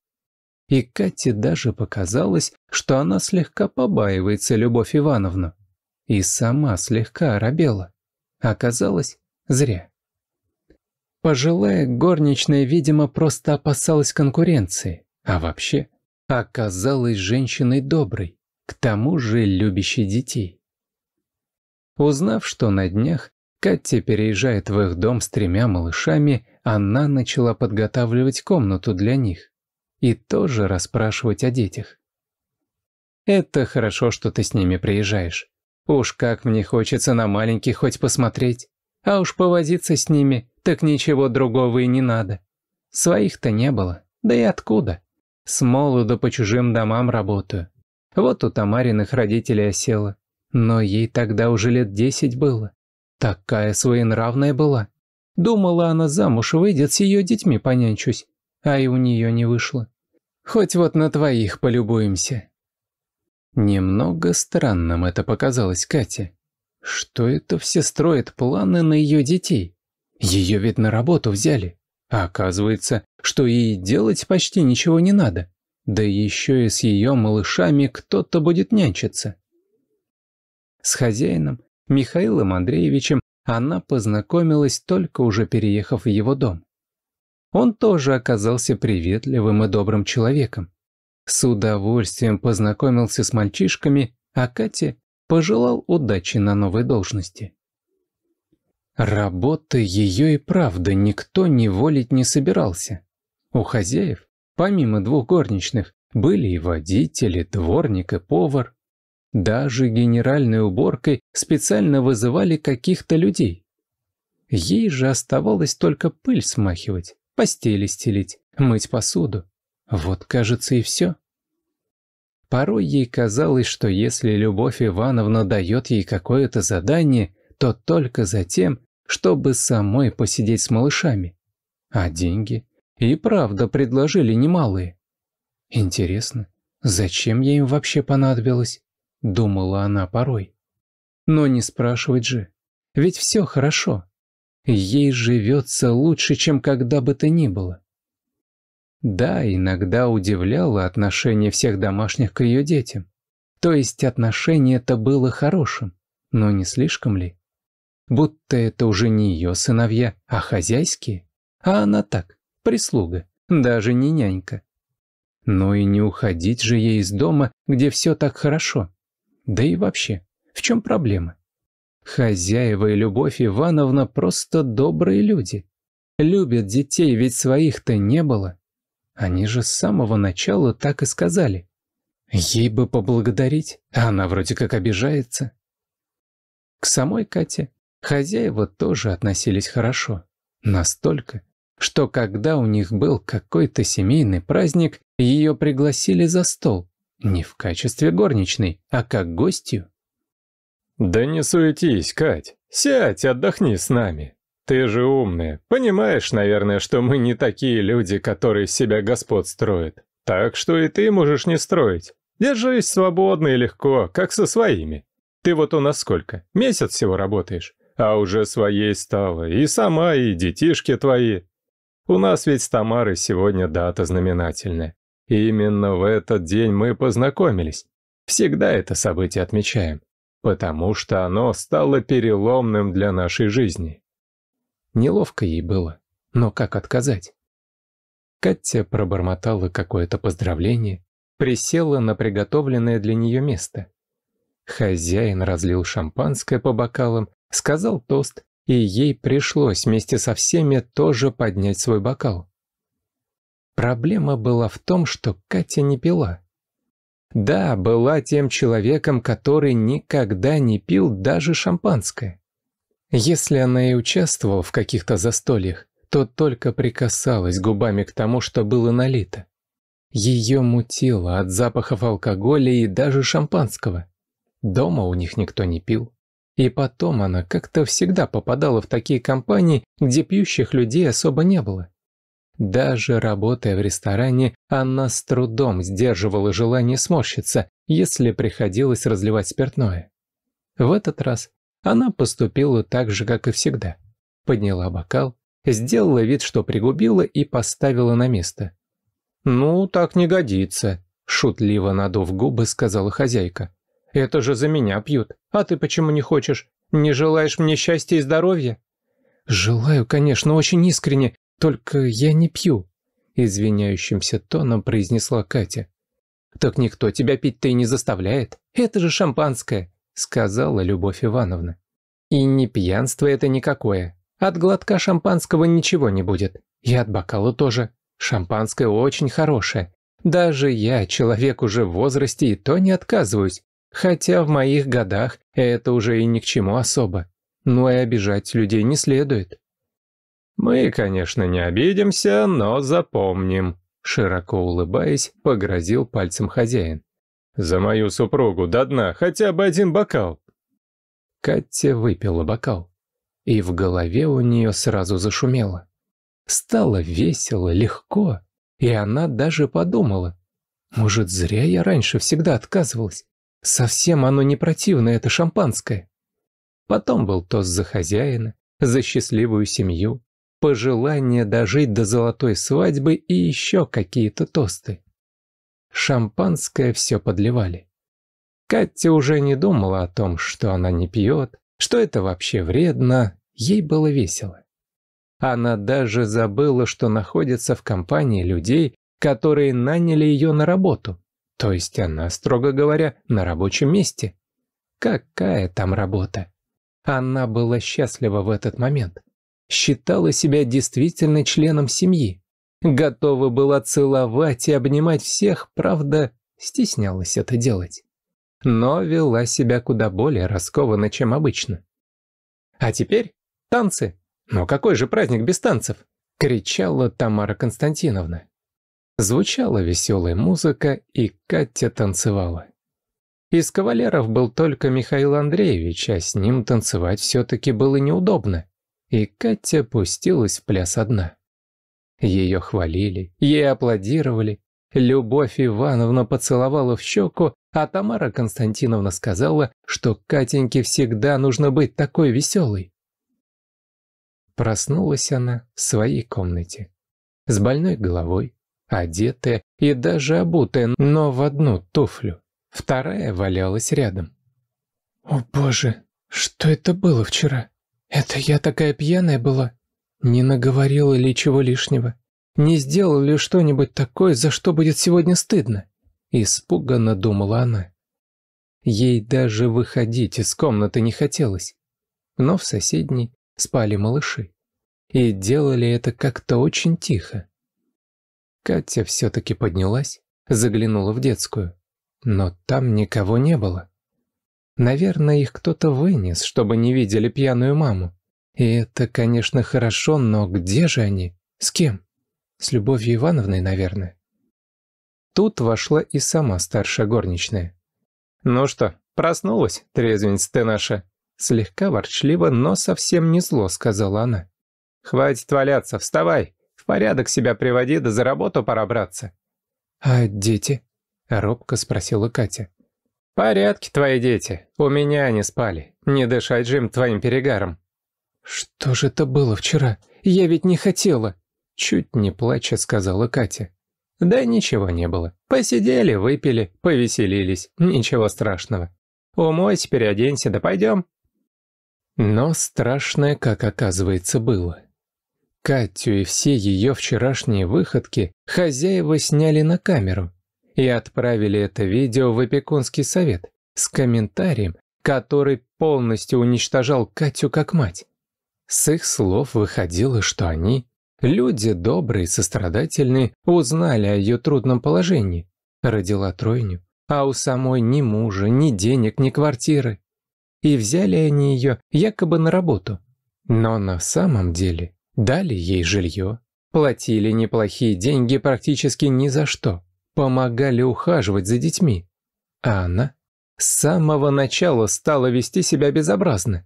И Кате даже показалось, что она слегка побаивается Любовь Ивановну. И сама слегка оробела. Оказалось, зря. Пожилая горничная, видимо, просто опасалась конкуренции, а вообще оказалась женщиной доброй, к тому же любящей детей. Узнав, что на днях Катя переезжает в их дом с тремя малышами, она начала подготавливать комнату для них и тоже расспрашивать о детях. «Это хорошо, что ты с ними приезжаешь. Уж как мне хочется на маленьких хоть посмотреть». А уж повозиться с ними, так ничего другого и не надо. Своих-то не было, да и откуда? С молоду по чужим домам работаю. Вот у Тамариных родителей осела. Но ей тогда уже лет десять было. Такая своенравная была. Думала она замуж выйдет, с ее детьми понянчусь. А и у нее не вышло. Хоть вот на твоих полюбуемся. Немного странным это показалось Кате. Что это все строят планы на ее детей? Ее ведь на работу взяли. А оказывается, что ей делать почти ничего не надо. Да еще и с ее малышами кто-то будет нянчиться. С хозяином, Михаилом Андреевичем, она познакомилась, только уже переехав в его дом. Он тоже оказался приветливым и добрым человеком. С удовольствием познакомился с мальчишками, а Катя пожелал удачи на новой должности. Работы ее и правда никто не волить не собирался. У хозяев, помимо двух горничных, были и водители, дворник и повар. Даже генеральной уборкой специально вызывали каких-то людей. Ей же оставалось только пыль смахивать, постели стелить, мыть посуду. Вот, кажется, и все. Порой ей казалось, что если Любовь Ивановна дает ей какое-то задание, то только за тем, чтобы самой посидеть с малышами. А деньги? И правда предложили немалые. Интересно, зачем я им вообще понадобилась? Думала она порой. Но не спрашивать же. Ведь все хорошо. Ей живется лучше, чем когда бы то ни было. Да, иногда удивляло отношение всех домашних к ее детям. То есть отношение это было хорошим, но не слишком ли? Будто это уже не ее сыновья, а хозяйские. А она так, прислуга, даже не нянька. Но и не уходить же ей из дома, где все так хорошо. Да и вообще, в чем проблема? Хозяева и Любовь Ивановна просто добрые люди. Любят детей, ведь своих-то не было. Они же с самого начала так и сказали. Ей бы поблагодарить, а она вроде как обижается. К самой Кате хозяева тоже относились хорошо. Настолько, что когда у них был какой-то семейный праздник, ее пригласили за стол. Не в качестве горничной, а как гостью. «Да не суетись, Кать, сядь, отдохни с нами», ты же умный. Понимаешь, наверное, что мы не такие люди, которые себя господ строят. Так что и ты можешь не строить. Держись свободно и легко, как со своими. Ты вот у нас сколько? Месяц всего работаешь. А уже своей стала. И сама, и детишки твои. У нас ведь с Тамарой сегодня дата знаменательная. именно в этот день мы познакомились. Всегда это событие отмечаем. Потому что оно стало переломным для нашей жизни. Неловко ей было, но как отказать? Катя пробормотала какое-то поздравление, присела на приготовленное для нее место. Хозяин разлил шампанское по бокалам, сказал тост, и ей пришлось вместе со всеми тоже поднять свой бокал. Проблема была в том, что Катя не пила. Да, была тем человеком, который никогда не пил даже шампанское. Если она и участвовала в каких-то застольях, то только прикасалась губами к тому, что было налито. Ее мутило от запахов алкоголя и даже шампанского. Дома у них никто не пил. И потом она как-то всегда попадала в такие компании, где пьющих людей особо не было. Даже работая в ресторане, она с трудом сдерживала желание сморщиться, если приходилось разливать спиртное. В этот раз она поступила так же, как и всегда. Подняла бокал, сделала вид, что пригубила и поставила на место. «Ну, так не годится», — шутливо надув губы, сказала хозяйка. «Это же за меня пьют. А ты почему не хочешь? Не желаешь мне счастья и здоровья?» «Желаю, конечно, очень искренне, только я не пью», — извиняющимся тоном произнесла Катя. «Так никто тебя пить-то и не заставляет. Это же шампанское сказала Любовь Ивановна. «И не пьянство это никакое. От глотка шампанского ничего не будет. И от бокала тоже. Шампанское очень хорошее. Даже я, человек уже в возрасте, и то не отказываюсь. Хотя в моих годах это уже и ни к чему особо. Но и обижать людей не следует». «Мы, конечно, не обидимся, но запомним», — широко улыбаясь, погрозил пальцем хозяин. За мою супругу до дна хотя бы один бокал!» Катя выпила бокал, и в голове у нее сразу зашумело. Стало весело, легко, и она даже подумала. «Может, зря я раньше всегда отказывалась? Совсем оно не противно, это шампанское!» Потом был тост за хозяина, за счастливую семью, пожелание дожить до золотой свадьбы и еще какие-то тосты шампанское все подливали. Катя уже не думала о том, что она не пьет, что это вообще вредно, ей было весело. Она даже забыла, что находится в компании людей, которые наняли ее на работу. То есть она, строго говоря, на рабочем месте. Какая там работа? Она была счастлива в этот момент. Считала себя действительно членом семьи. Готова была целовать и обнимать всех, правда, стеснялась это делать. Но вела себя куда более раскованно, чем обычно. А теперь танцы. Но какой же праздник без танцев? Кричала Тамара Константиновна. Звучала веселая музыка, и Катя танцевала. Из кавалеров был только Михаил Андреевич, а с ним танцевать все-таки было неудобно. И Катя пустилась в пляс одна. Ее хвалили, ей аплодировали. Любовь Ивановна поцеловала в щеку, а Тамара Константиновна сказала, что Катеньке всегда нужно быть такой веселой. Проснулась она в своей комнате. С больной головой, одетая и даже обутая, но в одну туфлю. Вторая валялась рядом. «О боже, что это было вчера? Это я такая пьяная была?» Не наговорила ли чего лишнего? Не сделала ли что-нибудь такое, за что будет сегодня стыдно? Испуганно думала она. Ей даже выходить из комнаты не хотелось. Но в соседней спали малыши. И делали это как-то очень тихо. Катя все-таки поднялась, заглянула в детскую. Но там никого не было. Наверное, их кто-то вынес, чтобы не видели пьяную маму. И это, конечно, хорошо, но где же они? С кем? С Любовью Ивановной, наверное. Тут вошла и сама старшая горничная. «Ну что, проснулась, трезвенец ты наша?» Слегка ворчливо, но совсем не зло, сказала она. «Хватит валяться, вставай, в порядок себя приводи, да за работу пора браться». «А дети?» — робко спросила Катя. «Порядки твои дети, у меня они спали, не дышать же им твоим перегаром», «Что же это было вчера? Я ведь не хотела!» Чуть не плача сказала Катя. «Да ничего не было. Посидели, выпили, повеселились. Ничего страшного. Умойся, переоденься, да пойдем». Но страшное, как оказывается, было. Катю и все ее вчерашние выходки хозяева сняли на камеру и отправили это видео в опекунский совет с комментарием, который полностью уничтожал Катю как мать. С их слов выходило, что они, люди добрые, сострадательные, узнали о ее трудном положении. Родила тройню, а у самой ни мужа, ни денег, ни квартиры. И взяли они ее якобы на работу. Но на самом деле дали ей жилье, платили неплохие деньги практически ни за что, помогали ухаживать за детьми. А она с самого начала стала вести себя безобразно.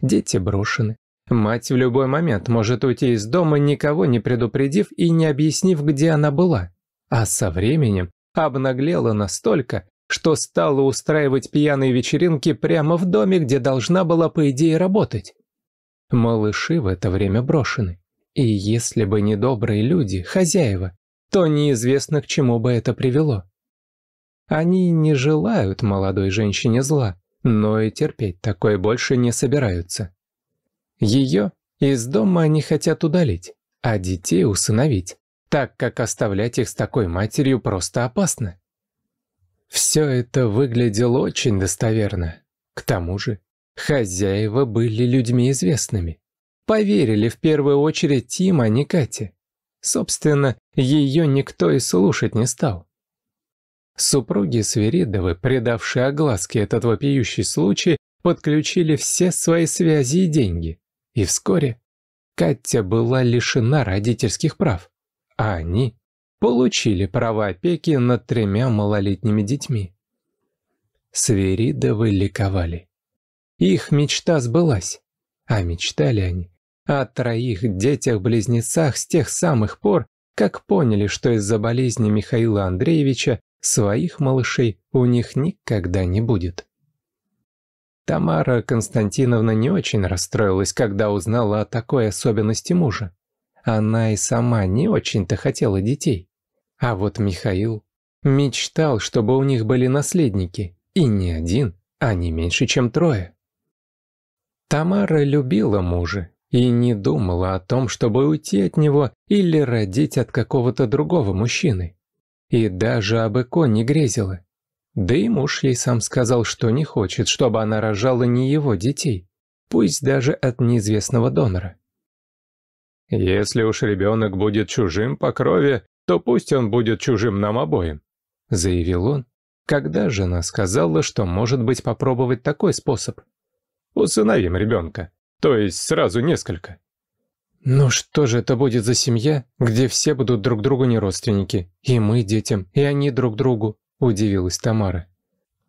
Дети брошены, Мать в любой момент может уйти из дома, никого не предупредив и не объяснив, где она была. А со временем обнаглела настолько, что стала устраивать пьяные вечеринки прямо в доме, где должна была, по идее, работать. Малыши в это время брошены. И если бы не добрые люди, хозяева, то неизвестно, к чему бы это привело. Они не желают молодой женщине зла, но и терпеть такое больше не собираются. Ее из дома они хотят удалить, а детей усыновить, так как оставлять их с такой матерью просто опасно. Все это выглядело очень достоверно. К тому же, хозяева были людьми известными. Поверили в первую очередь Тим, а не Кате. Собственно, ее никто и слушать не стал. Супруги Свиридовы, предавшие огласке этот вопиющий случай, подключили все свои связи и деньги. И вскоре Катя была лишена родительских прав, а они получили права опеки над тремя малолетними детьми. Сверидовы ликовали. Их мечта сбылась, а мечтали они о троих детях-близнецах с тех самых пор, как поняли, что из-за болезни Михаила Андреевича своих малышей у них никогда не будет. Тамара Константиновна не очень расстроилась, когда узнала о такой особенности мужа. Она и сама не очень-то хотела детей. А вот Михаил мечтал, чтобы у них были наследники, и не один, а не меньше, чем трое. Тамара любила мужа и не думала о том, чтобы уйти от него или родить от какого-то другого мужчины. И даже об Эко не грезила. Да и муж ей сам сказал, что не хочет, чтобы она рожала не его детей, пусть даже от неизвестного донора. «Если уж ребенок будет чужим по крови, то пусть он будет чужим нам обоим», — заявил он, когда жена сказала, что может быть попробовать такой способ. «Усыновим ребенка, то есть сразу несколько». «Ну что же это будет за семья, где все будут друг другу не родственники, и мы детям, и они друг другу?» удивилась Тамара.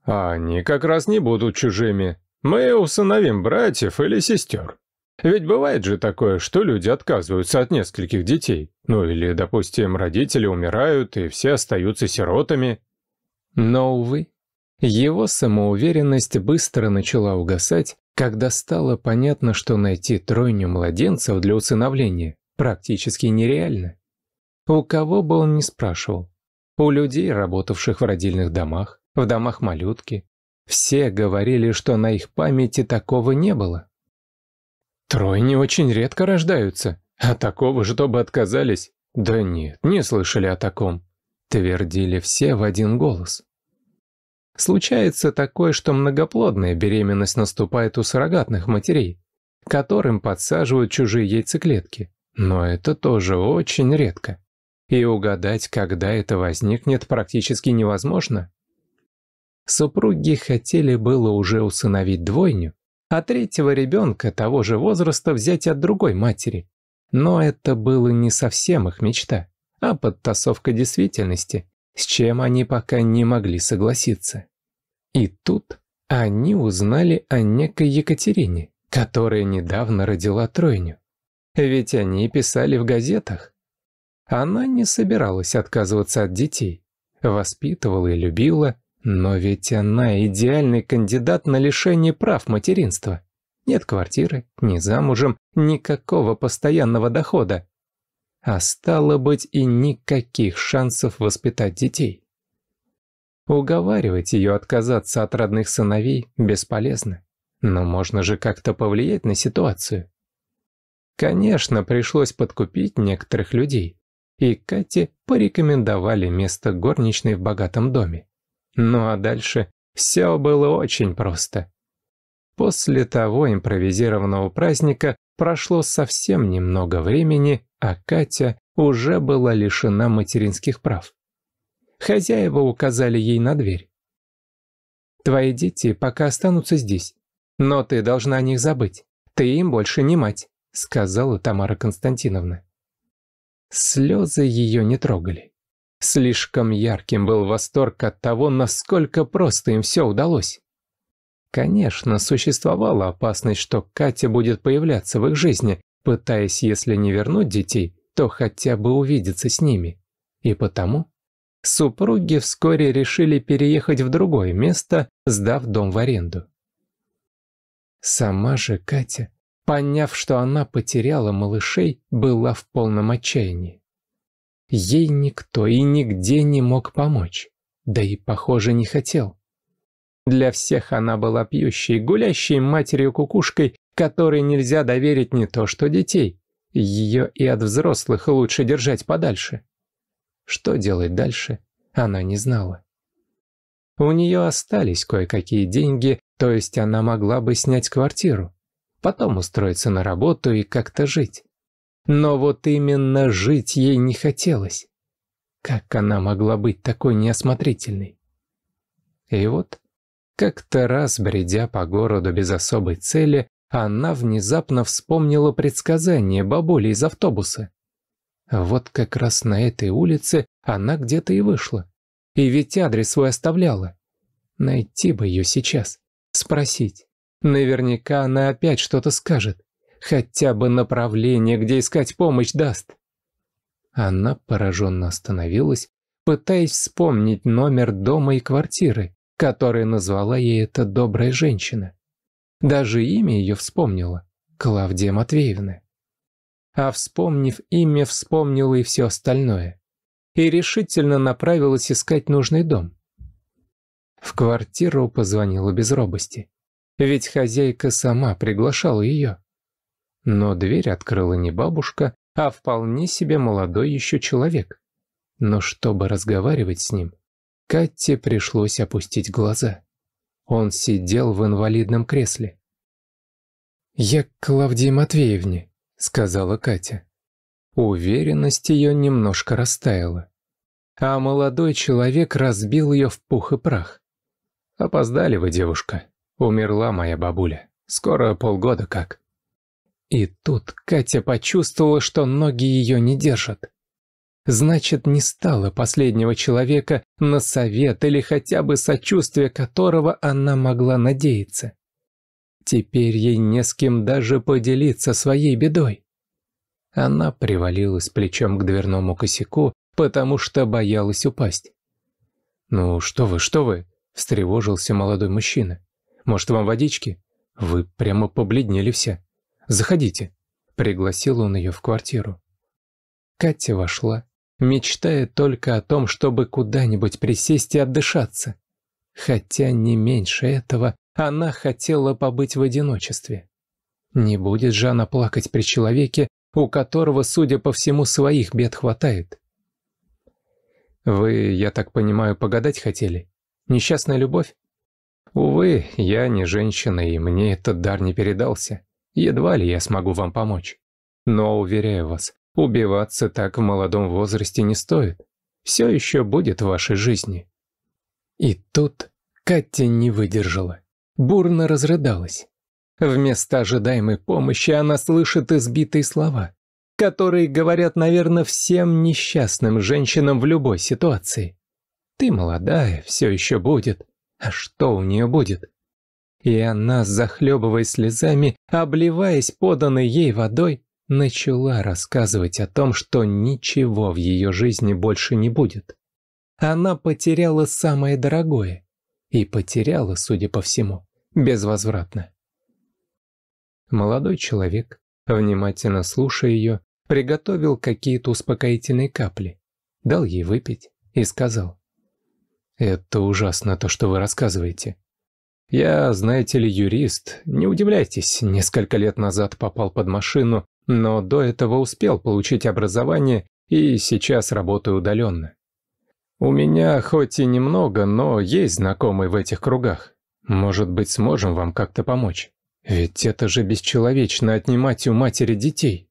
«А они как раз не будут чужими. Мы усыновим братьев или сестер. Ведь бывает же такое, что люди отказываются от нескольких детей. Ну или, допустим, родители умирают, и все остаются сиротами». Но, увы, его самоуверенность быстро начала угасать, когда стало понятно, что найти тройню младенцев для усыновления практически нереально. У кого бы он ни спрашивал, у людей, работавших в родильных домах, в домах малютки, все говорили, что на их памяти такого не было. Тройни очень редко рождаются, а такого, чтобы отказались? Да нет, не слышали о таком. Твердили все в один голос. Случается такое, что многоплодная беременность наступает у суррогатных матерей, которым подсаживают чужие яйцеклетки, но это тоже очень редко и угадать, когда это возникнет, практически невозможно. Супруги хотели было уже усыновить двойню, а третьего ребенка того же возраста взять от другой матери. Но это было не совсем их мечта, а подтасовка действительности, с чем они пока не могли согласиться. И тут они узнали о некой Екатерине, которая недавно родила тройню. Ведь они писали в газетах. Она не собиралась отказываться от детей. Воспитывала и любила, но ведь она идеальный кандидат на лишение прав материнства. Нет квартиры, ни замужем, никакого постоянного дохода. А стало быть и никаких шансов воспитать детей. Уговаривать ее отказаться от родных сыновей бесполезно, но можно же как-то повлиять на ситуацию. Конечно, пришлось подкупить некоторых людей, и Кате порекомендовали место горничной в богатом доме. Ну а дальше все было очень просто. После того импровизированного праздника прошло совсем немного времени, а Катя уже была лишена материнских прав. Хозяева указали ей на дверь. «Твои дети пока останутся здесь, но ты должна о них забыть. Ты им больше не мать», — сказала Тамара Константиновна. Слезы ее не трогали. Слишком ярким был восторг от того, насколько просто им все удалось. Конечно, существовала опасность, что Катя будет появляться в их жизни, пытаясь, если не вернуть детей, то хотя бы увидеться с ними. И потому супруги вскоре решили переехать в другое место, сдав дом в аренду. Сама же Катя поняв, что она потеряла малышей, была в полном отчаянии. Ей никто и нигде не мог помочь, да и, похоже, не хотел. Для всех она была пьющей, гулящей матерью-кукушкой, которой нельзя доверить не то что детей. Ее и от взрослых лучше держать подальше. Что делать дальше, она не знала. У нее остались кое-какие деньги, то есть она могла бы снять квартиру потом устроиться на работу и как-то жить. Но вот именно жить ей не хотелось. Как она могла быть такой неосмотрительной? И вот, как-то раз, бредя по городу без особой цели, она внезапно вспомнила предсказание бабули из автобуса. Вот как раз на этой улице она где-то и вышла. И ведь адрес свой оставляла. Найти бы ее сейчас, спросить. Наверняка она опять что-то скажет. Хотя бы направление, где искать помощь, даст. Она пораженно остановилась, пытаясь вспомнить номер дома и квартиры, который назвала ей эта добрая женщина. Даже имя ее вспомнила — Клавдия Матвеевна. А вспомнив имя, вспомнила и все остальное. И решительно направилась искать нужный дом. В квартиру позвонила без робости ведь хозяйка сама приглашала ее. Но дверь открыла не бабушка, а вполне себе молодой еще человек. Но чтобы разговаривать с ним, Катте пришлось опустить глаза. Он сидел в инвалидном кресле. «Я к Клавдии Матвеевне», — сказала Катя. Уверенность ее немножко растаяла. А молодой человек разбил ее в пух и прах. «Опоздали вы, девушка», Умерла моя бабуля. Скоро полгода как. И тут Катя почувствовала, что ноги ее не держат. Значит, не стало последнего человека на совет или хотя бы сочувствие которого она могла надеяться. Теперь ей не с кем даже поделиться своей бедой. Она привалилась плечом к дверному косяку, потому что боялась упасть. «Ну что вы, что вы?» – встревожился молодой мужчина. Может, вам водички? Вы прямо побледнели все. Заходите». Пригласил он ее в квартиру. Катя вошла, мечтая только о том, чтобы куда-нибудь присесть и отдышаться. Хотя не меньше этого она хотела побыть в одиночестве. Не будет же она плакать при человеке, у которого, судя по всему, своих бед хватает. «Вы, я так понимаю, погадать хотели? Несчастная любовь?» Увы, я не женщина, и мне этот дар не передался. Едва ли я смогу вам помочь. Но, уверяю вас, убиваться так в молодом возрасте не стоит. Все еще будет в вашей жизни». И тут Катя не выдержала. Бурно разрыдалась. Вместо ожидаемой помощи она слышит избитые слова, которые говорят, наверное, всем несчастным женщинам в любой ситуации. «Ты молодая, все еще будет. А что у нее будет? И она, захлебываясь слезами, обливаясь поданной ей водой, начала рассказывать о том, что ничего в ее жизни больше не будет. Она потеряла самое дорогое. И потеряла, судя по всему, безвозвратно. Молодой человек, внимательно слушая ее, приготовил какие-то успокоительные капли, дал ей выпить и сказал. Это ужасно то, что вы рассказываете. Я, знаете ли, юрист. Не удивляйтесь, несколько лет назад попал под машину, но до этого успел получить образование и сейчас работаю удаленно. У меня хоть и немного, но есть знакомые в этих кругах. Может быть, сможем вам как-то помочь? Ведь это же бесчеловечно отнимать у матери детей.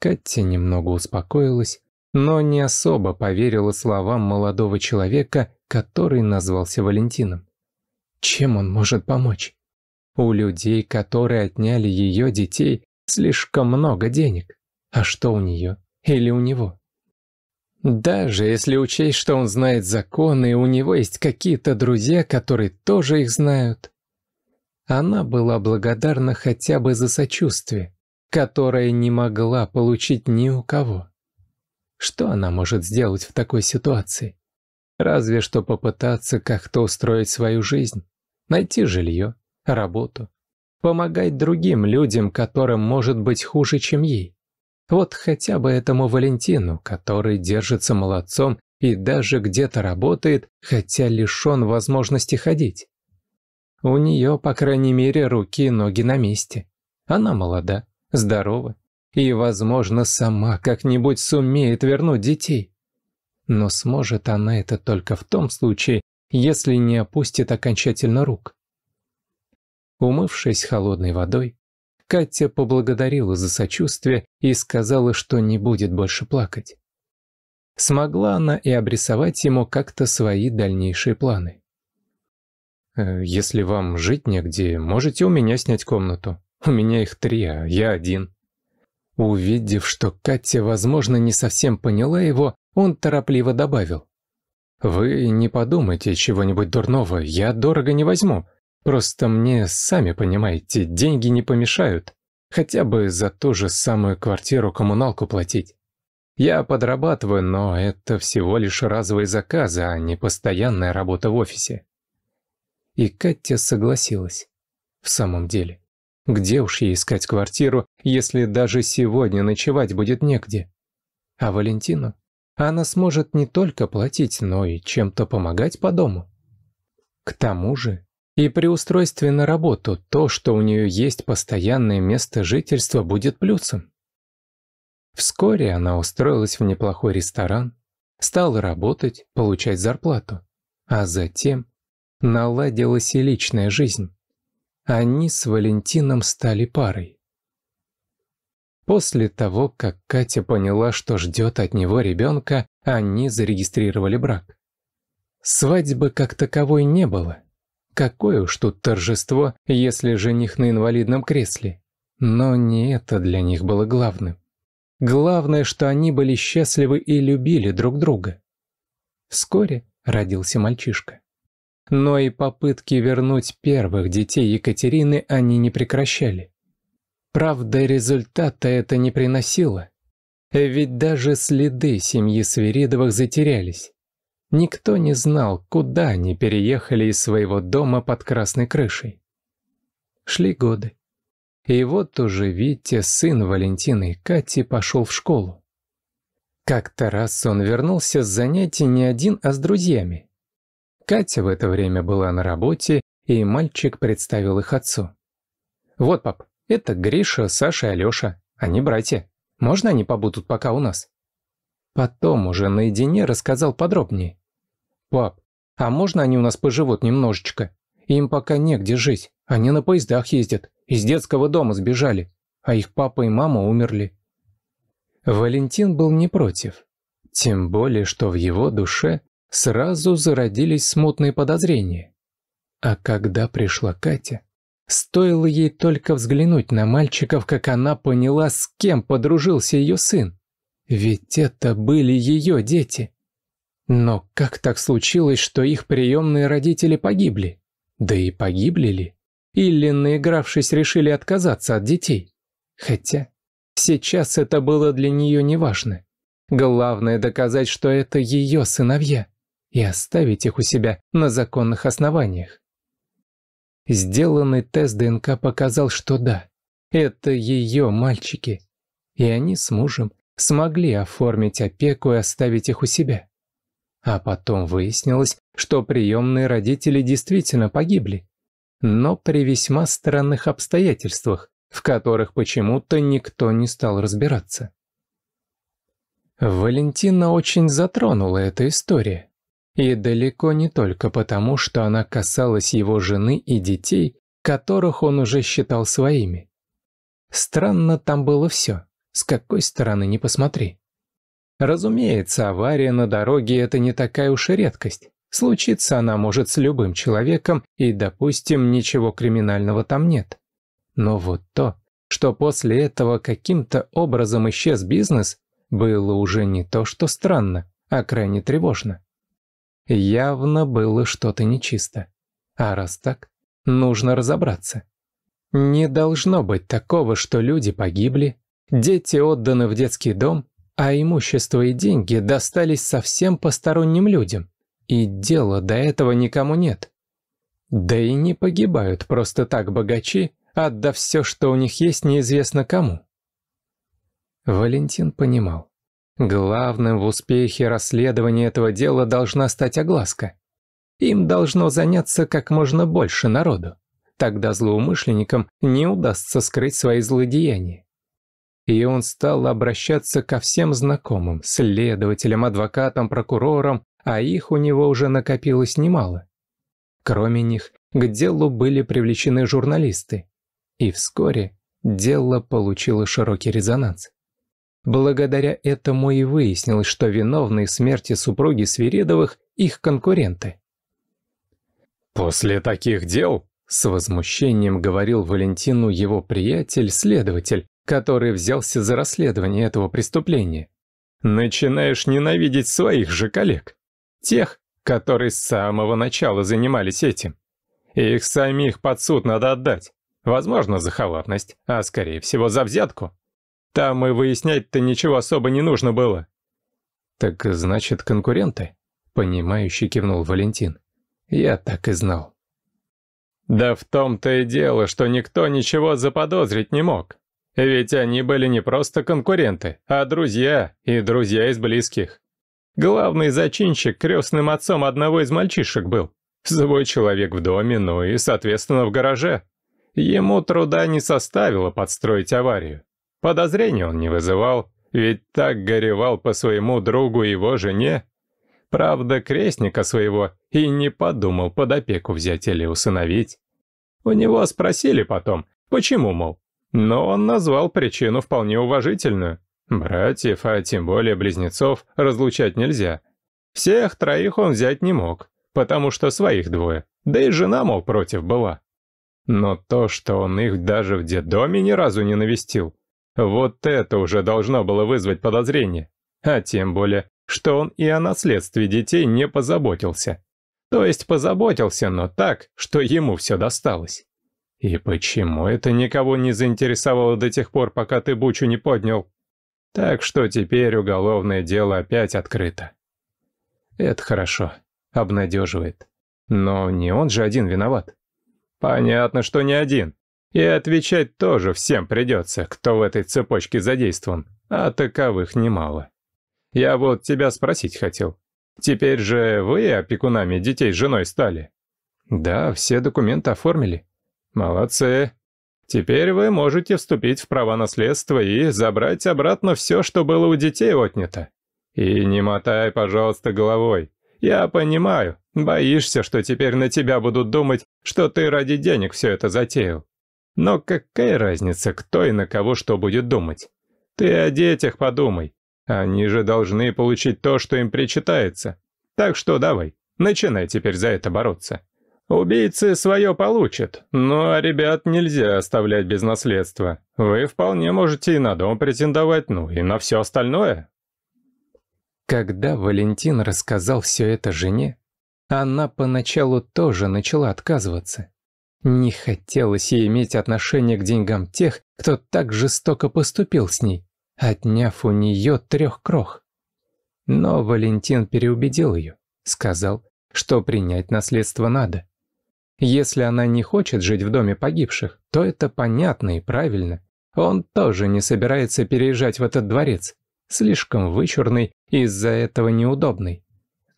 Катя немного успокоилась, но не особо поверила словам молодого человека, который назвался Валентином. Чем он может помочь? У людей, которые отняли ее детей, слишком много денег. А что у нее или у него? Даже если учесть, что он знает законы, и у него есть какие-то друзья, которые тоже их знают. Она была благодарна хотя бы за сочувствие, которое не могла получить ни у кого. Что она может сделать в такой ситуации? Разве что попытаться как-то устроить свою жизнь, найти жилье, работу, помогать другим людям, которым может быть хуже, чем ей. Вот хотя бы этому Валентину, который держится молодцом и даже где-то работает, хотя лишен возможности ходить. У нее, по крайней мере, руки и ноги на месте. Она молода, здорова, и, возможно, сама как-нибудь сумеет вернуть детей. Но сможет она это только в том случае, если не опустит окончательно рук. Умывшись холодной водой, Катя поблагодарила за сочувствие и сказала, что не будет больше плакать. Смогла она и обрисовать ему как-то свои дальнейшие планы. «Э, «Если вам жить негде, можете у меня снять комнату. У меня их три, а я один», Увидев, что Катя, возможно, не совсем поняла его, он торопливо добавил. «Вы не подумайте чего-нибудь дурного, я дорого не возьму. Просто мне, сами понимаете, деньги не помешают. Хотя бы за ту же самую квартиру коммуналку платить. Я подрабатываю, но это всего лишь разовые заказы, а не постоянная работа в офисе». И Катя согласилась. В самом деле. Где уж ей искать квартиру, если даже сегодня ночевать будет негде? А Валентину? Она сможет не только платить, но и чем-то помогать по дому. К тому же, и при устройстве на работу то, что у нее есть постоянное место жительства, будет плюсом. Вскоре она устроилась в неплохой ресторан, стала работать, получать зарплату, а затем наладилась и личная жизнь они с Валентином стали парой. После того, как Катя поняла, что ждет от него ребенка, они зарегистрировали брак. Свадьбы как таковой не было. Какое уж тут торжество, если жених на инвалидном кресле. Но не это для них было главным. Главное, что они были счастливы и любили друг друга. Вскоре родился мальчишка но и попытки вернуть первых детей Екатерины они не прекращали. Правда, результата это не приносило. Ведь даже следы семьи Свиридовых затерялись. Никто не знал, куда они переехали из своего дома под красной крышей. Шли годы. И вот уже Витя, сын Валентины и Кати, пошел в школу. Как-то раз он вернулся с занятий не один, а с друзьями. Катя в это время была на работе, и мальчик представил их отцу. «Вот, пап, это Гриша, Саша и Алеша. Они братья. Можно они побудут пока у нас?» Потом уже наедине рассказал подробнее. «Пап, а можно они у нас поживут немножечко? Им пока негде жить. Они на поездах ездят. Из детского дома сбежали. А их папа и мама умерли». Валентин был не против. Тем более, что в его душе сразу зародились смутные подозрения. А когда пришла Катя, стоило ей только взглянуть на мальчиков, как она поняла, с кем подружился ее сын. Ведь это были ее дети. Но как так случилось, что их приемные родители погибли? Да и погибли ли? Или, наигравшись, решили отказаться от детей? Хотя сейчас это было для нее неважно. Главное доказать, что это ее сыновья и оставить их у себя на законных основаниях. Сделанный тест ДНК показал, что да, это ее мальчики, и они с мужем смогли оформить опеку и оставить их у себя. А потом выяснилось, что приемные родители действительно погибли, но при весьма странных обстоятельствах, в которых почему-то никто не стал разбираться. Валентина очень затронула эта история. И далеко не только потому, что она касалась его жены и детей, которых он уже считал своими. Странно там было все, с какой стороны не посмотри. Разумеется, авария на дороге – это не такая уж и редкость. Случиться она может с любым человеком, и, допустим, ничего криминального там нет. Но вот то, что после этого каким-то образом исчез бизнес, было уже не то что странно, а крайне тревожно. Явно было что-то нечисто. А раз так, нужно разобраться. Не должно быть такого, что люди погибли, дети отданы в детский дом, а имущество и деньги достались совсем посторонним людям. И дела до этого никому нет. Да и не погибают просто так богачи, отдав все, что у них есть, неизвестно кому. Валентин понимал. Главным в успехе расследования этого дела должна стать огласка. Им должно заняться как можно больше народу. Тогда злоумышленникам не удастся скрыть свои злодеяния. И он стал обращаться ко всем знакомым, следователям, адвокатам, прокурорам, а их у него уже накопилось немало. Кроме них, к делу были привлечены журналисты. И вскоре дело получило широкий резонанс. Благодаря этому и выяснилось, что виновные смерти супруги Свиридовых – их конкуренты. «После таких дел», – с возмущением говорил Валентину его приятель-следователь, который взялся за расследование этого преступления, «начинаешь ненавидеть своих же коллег, тех, которые с самого начала занимались этим. Их самих под суд надо отдать, возможно, за халатность, а скорее всего за взятку». Там и выяснять-то ничего особо не нужно было». «Так значит, конкуренты?» — понимающе кивнул Валентин. «Я так и знал». «Да в том-то и дело, что никто ничего заподозрить не мог. Ведь они были не просто конкуренты, а друзья, и друзья из близких. Главный зачинщик крестным отцом одного из мальчишек был. Свой человек в доме, ну и, соответственно, в гараже. Ему труда не составило подстроить аварию. Подозрений он не вызывал, ведь так горевал по своему другу и его жене. Правда, крестника своего и не подумал под опеку взять или усыновить. У него спросили потом, почему, мол, но он назвал причину вполне уважительную. Братьев, а тем более близнецов, разлучать нельзя. Всех троих он взять не мог, потому что своих двое, да и жена, мол, против была. Но то, что он их даже в детдоме ни разу не навестил, вот это уже должно было вызвать подозрение. А тем более, что он и о наследстве детей не позаботился. То есть позаботился, но так, что ему все досталось. И почему это никого не заинтересовало до тех пор, пока ты бучу не поднял? Так что теперь уголовное дело опять открыто. Это хорошо, обнадеживает. Но не он же один виноват. Понятно, что не один. И отвечать тоже всем придется, кто в этой цепочке задействован, а таковых немало. Я вот тебя спросить хотел. Теперь же вы опекунами детей с женой стали? Да, все документы оформили. Молодцы. Теперь вы можете вступить в права наследства и забрать обратно все, что было у детей отнято. И не мотай, пожалуйста, головой. Я понимаю, боишься, что теперь на тебя будут думать, что ты ради денег все это затеял. Но какая разница, кто и на кого что будет думать? Ты о детях подумай. Они же должны получить то, что им причитается. Так что давай, начинай теперь за это бороться. Убийцы свое получат, но ребят нельзя оставлять без наследства. Вы вполне можете и на дом претендовать, ну и на все остальное. Когда Валентин рассказал все это жене, она поначалу тоже начала отказываться. Не хотелось ей иметь отношение к деньгам тех, кто так жестоко поступил с ней, отняв у нее трех крох. Но Валентин переубедил ее, сказал, что принять наследство надо. Если она не хочет жить в доме погибших, то это понятно и правильно. Он тоже не собирается переезжать в этот дворец. Слишком вычурный и из-за этого неудобный.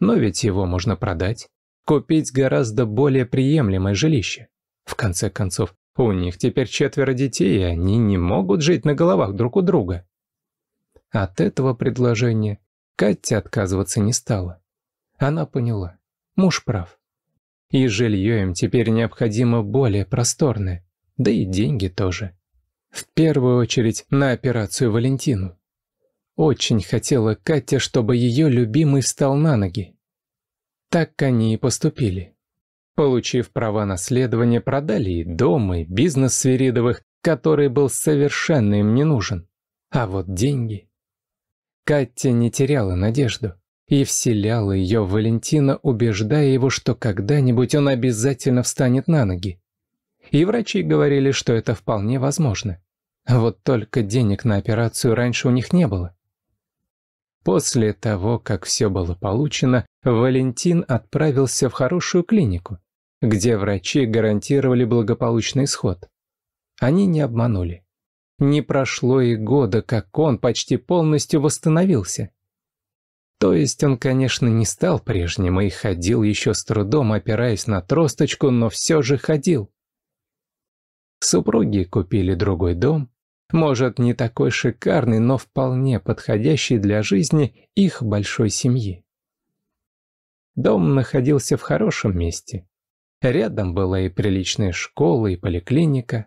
Но ведь его можно продать. Купить гораздо более приемлемое жилище. В конце концов, у них теперь четверо детей, и они не могут жить на головах друг у друга. От этого предложения Катя отказываться не стала. Она поняла, муж прав. И жилье им теперь необходимо более просторное, да и деньги тоже. В первую очередь на операцию Валентину. Очень хотела Катя, чтобы ее любимый встал на ноги. Так они и поступили. Получив права наследования, продали и дом, и бизнес Свиридовых, который был совершенно им не нужен. А вот деньги... Катя не теряла надежду и вселяла ее в Валентина, убеждая его, что когда-нибудь он обязательно встанет на ноги. И врачи говорили, что это вполне возможно. Вот только денег на операцию раньше у них не было. После того, как все было получено, Валентин отправился в хорошую клинику, где врачи гарантировали благополучный исход. Они не обманули. Не прошло и года, как он почти полностью восстановился. То есть он, конечно, не стал прежним и ходил еще с трудом, опираясь на тросточку, но все же ходил. Супруги купили другой дом, может, не такой шикарный, но вполне подходящий для жизни их большой семьи. Дом находился в хорошем месте, Рядом была и приличная школа, и поликлиника.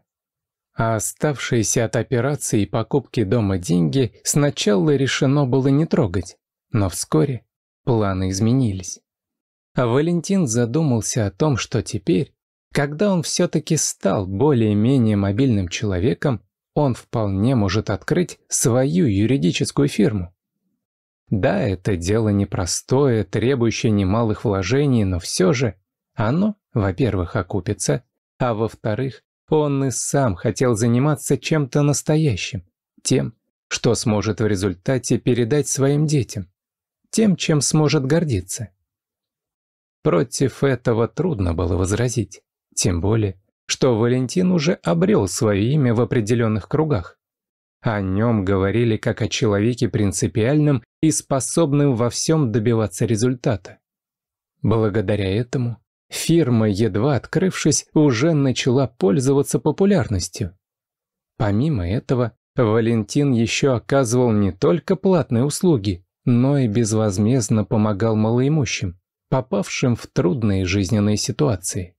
А оставшиеся от операции и покупки дома деньги сначала решено было не трогать, но вскоре планы изменились. Валентин задумался о том, что теперь, когда он все-таки стал более-менее мобильным человеком, он вполне может открыть свою юридическую фирму. Да, это дело непростое, требующее немалых вложений, но все же оно, во-первых, окупится, а во-вторых, он и сам хотел заниматься чем-то настоящим, тем, что сможет в результате передать своим детям, тем, чем сможет гордиться. Против этого трудно было возразить, тем более, что Валентин уже обрел свое имя в определенных кругах. О нем говорили как о человеке принципиальном и способным во всем добиваться результата. Благодаря этому Фирма, едва открывшись, уже начала пользоваться популярностью. Помимо этого, Валентин еще оказывал не только платные услуги, но и безвозмездно помогал малоимущим, попавшим в трудные жизненные ситуации.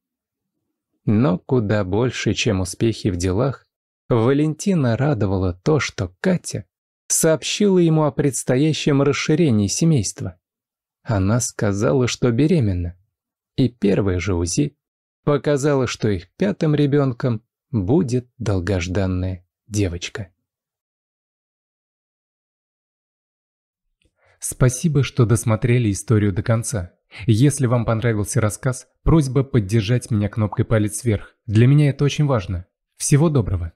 Но куда больше, чем успехи в делах, Валентина радовало то, что Катя сообщила ему о предстоящем расширении семейства. Она сказала, что беременна и первое же УЗИ показало, что их пятым ребенком будет долгожданная девочка. Спасибо, что досмотрели историю до конца. Если вам понравился рассказ, просьба поддержать меня кнопкой палец вверх. Для меня это очень важно. Всего доброго!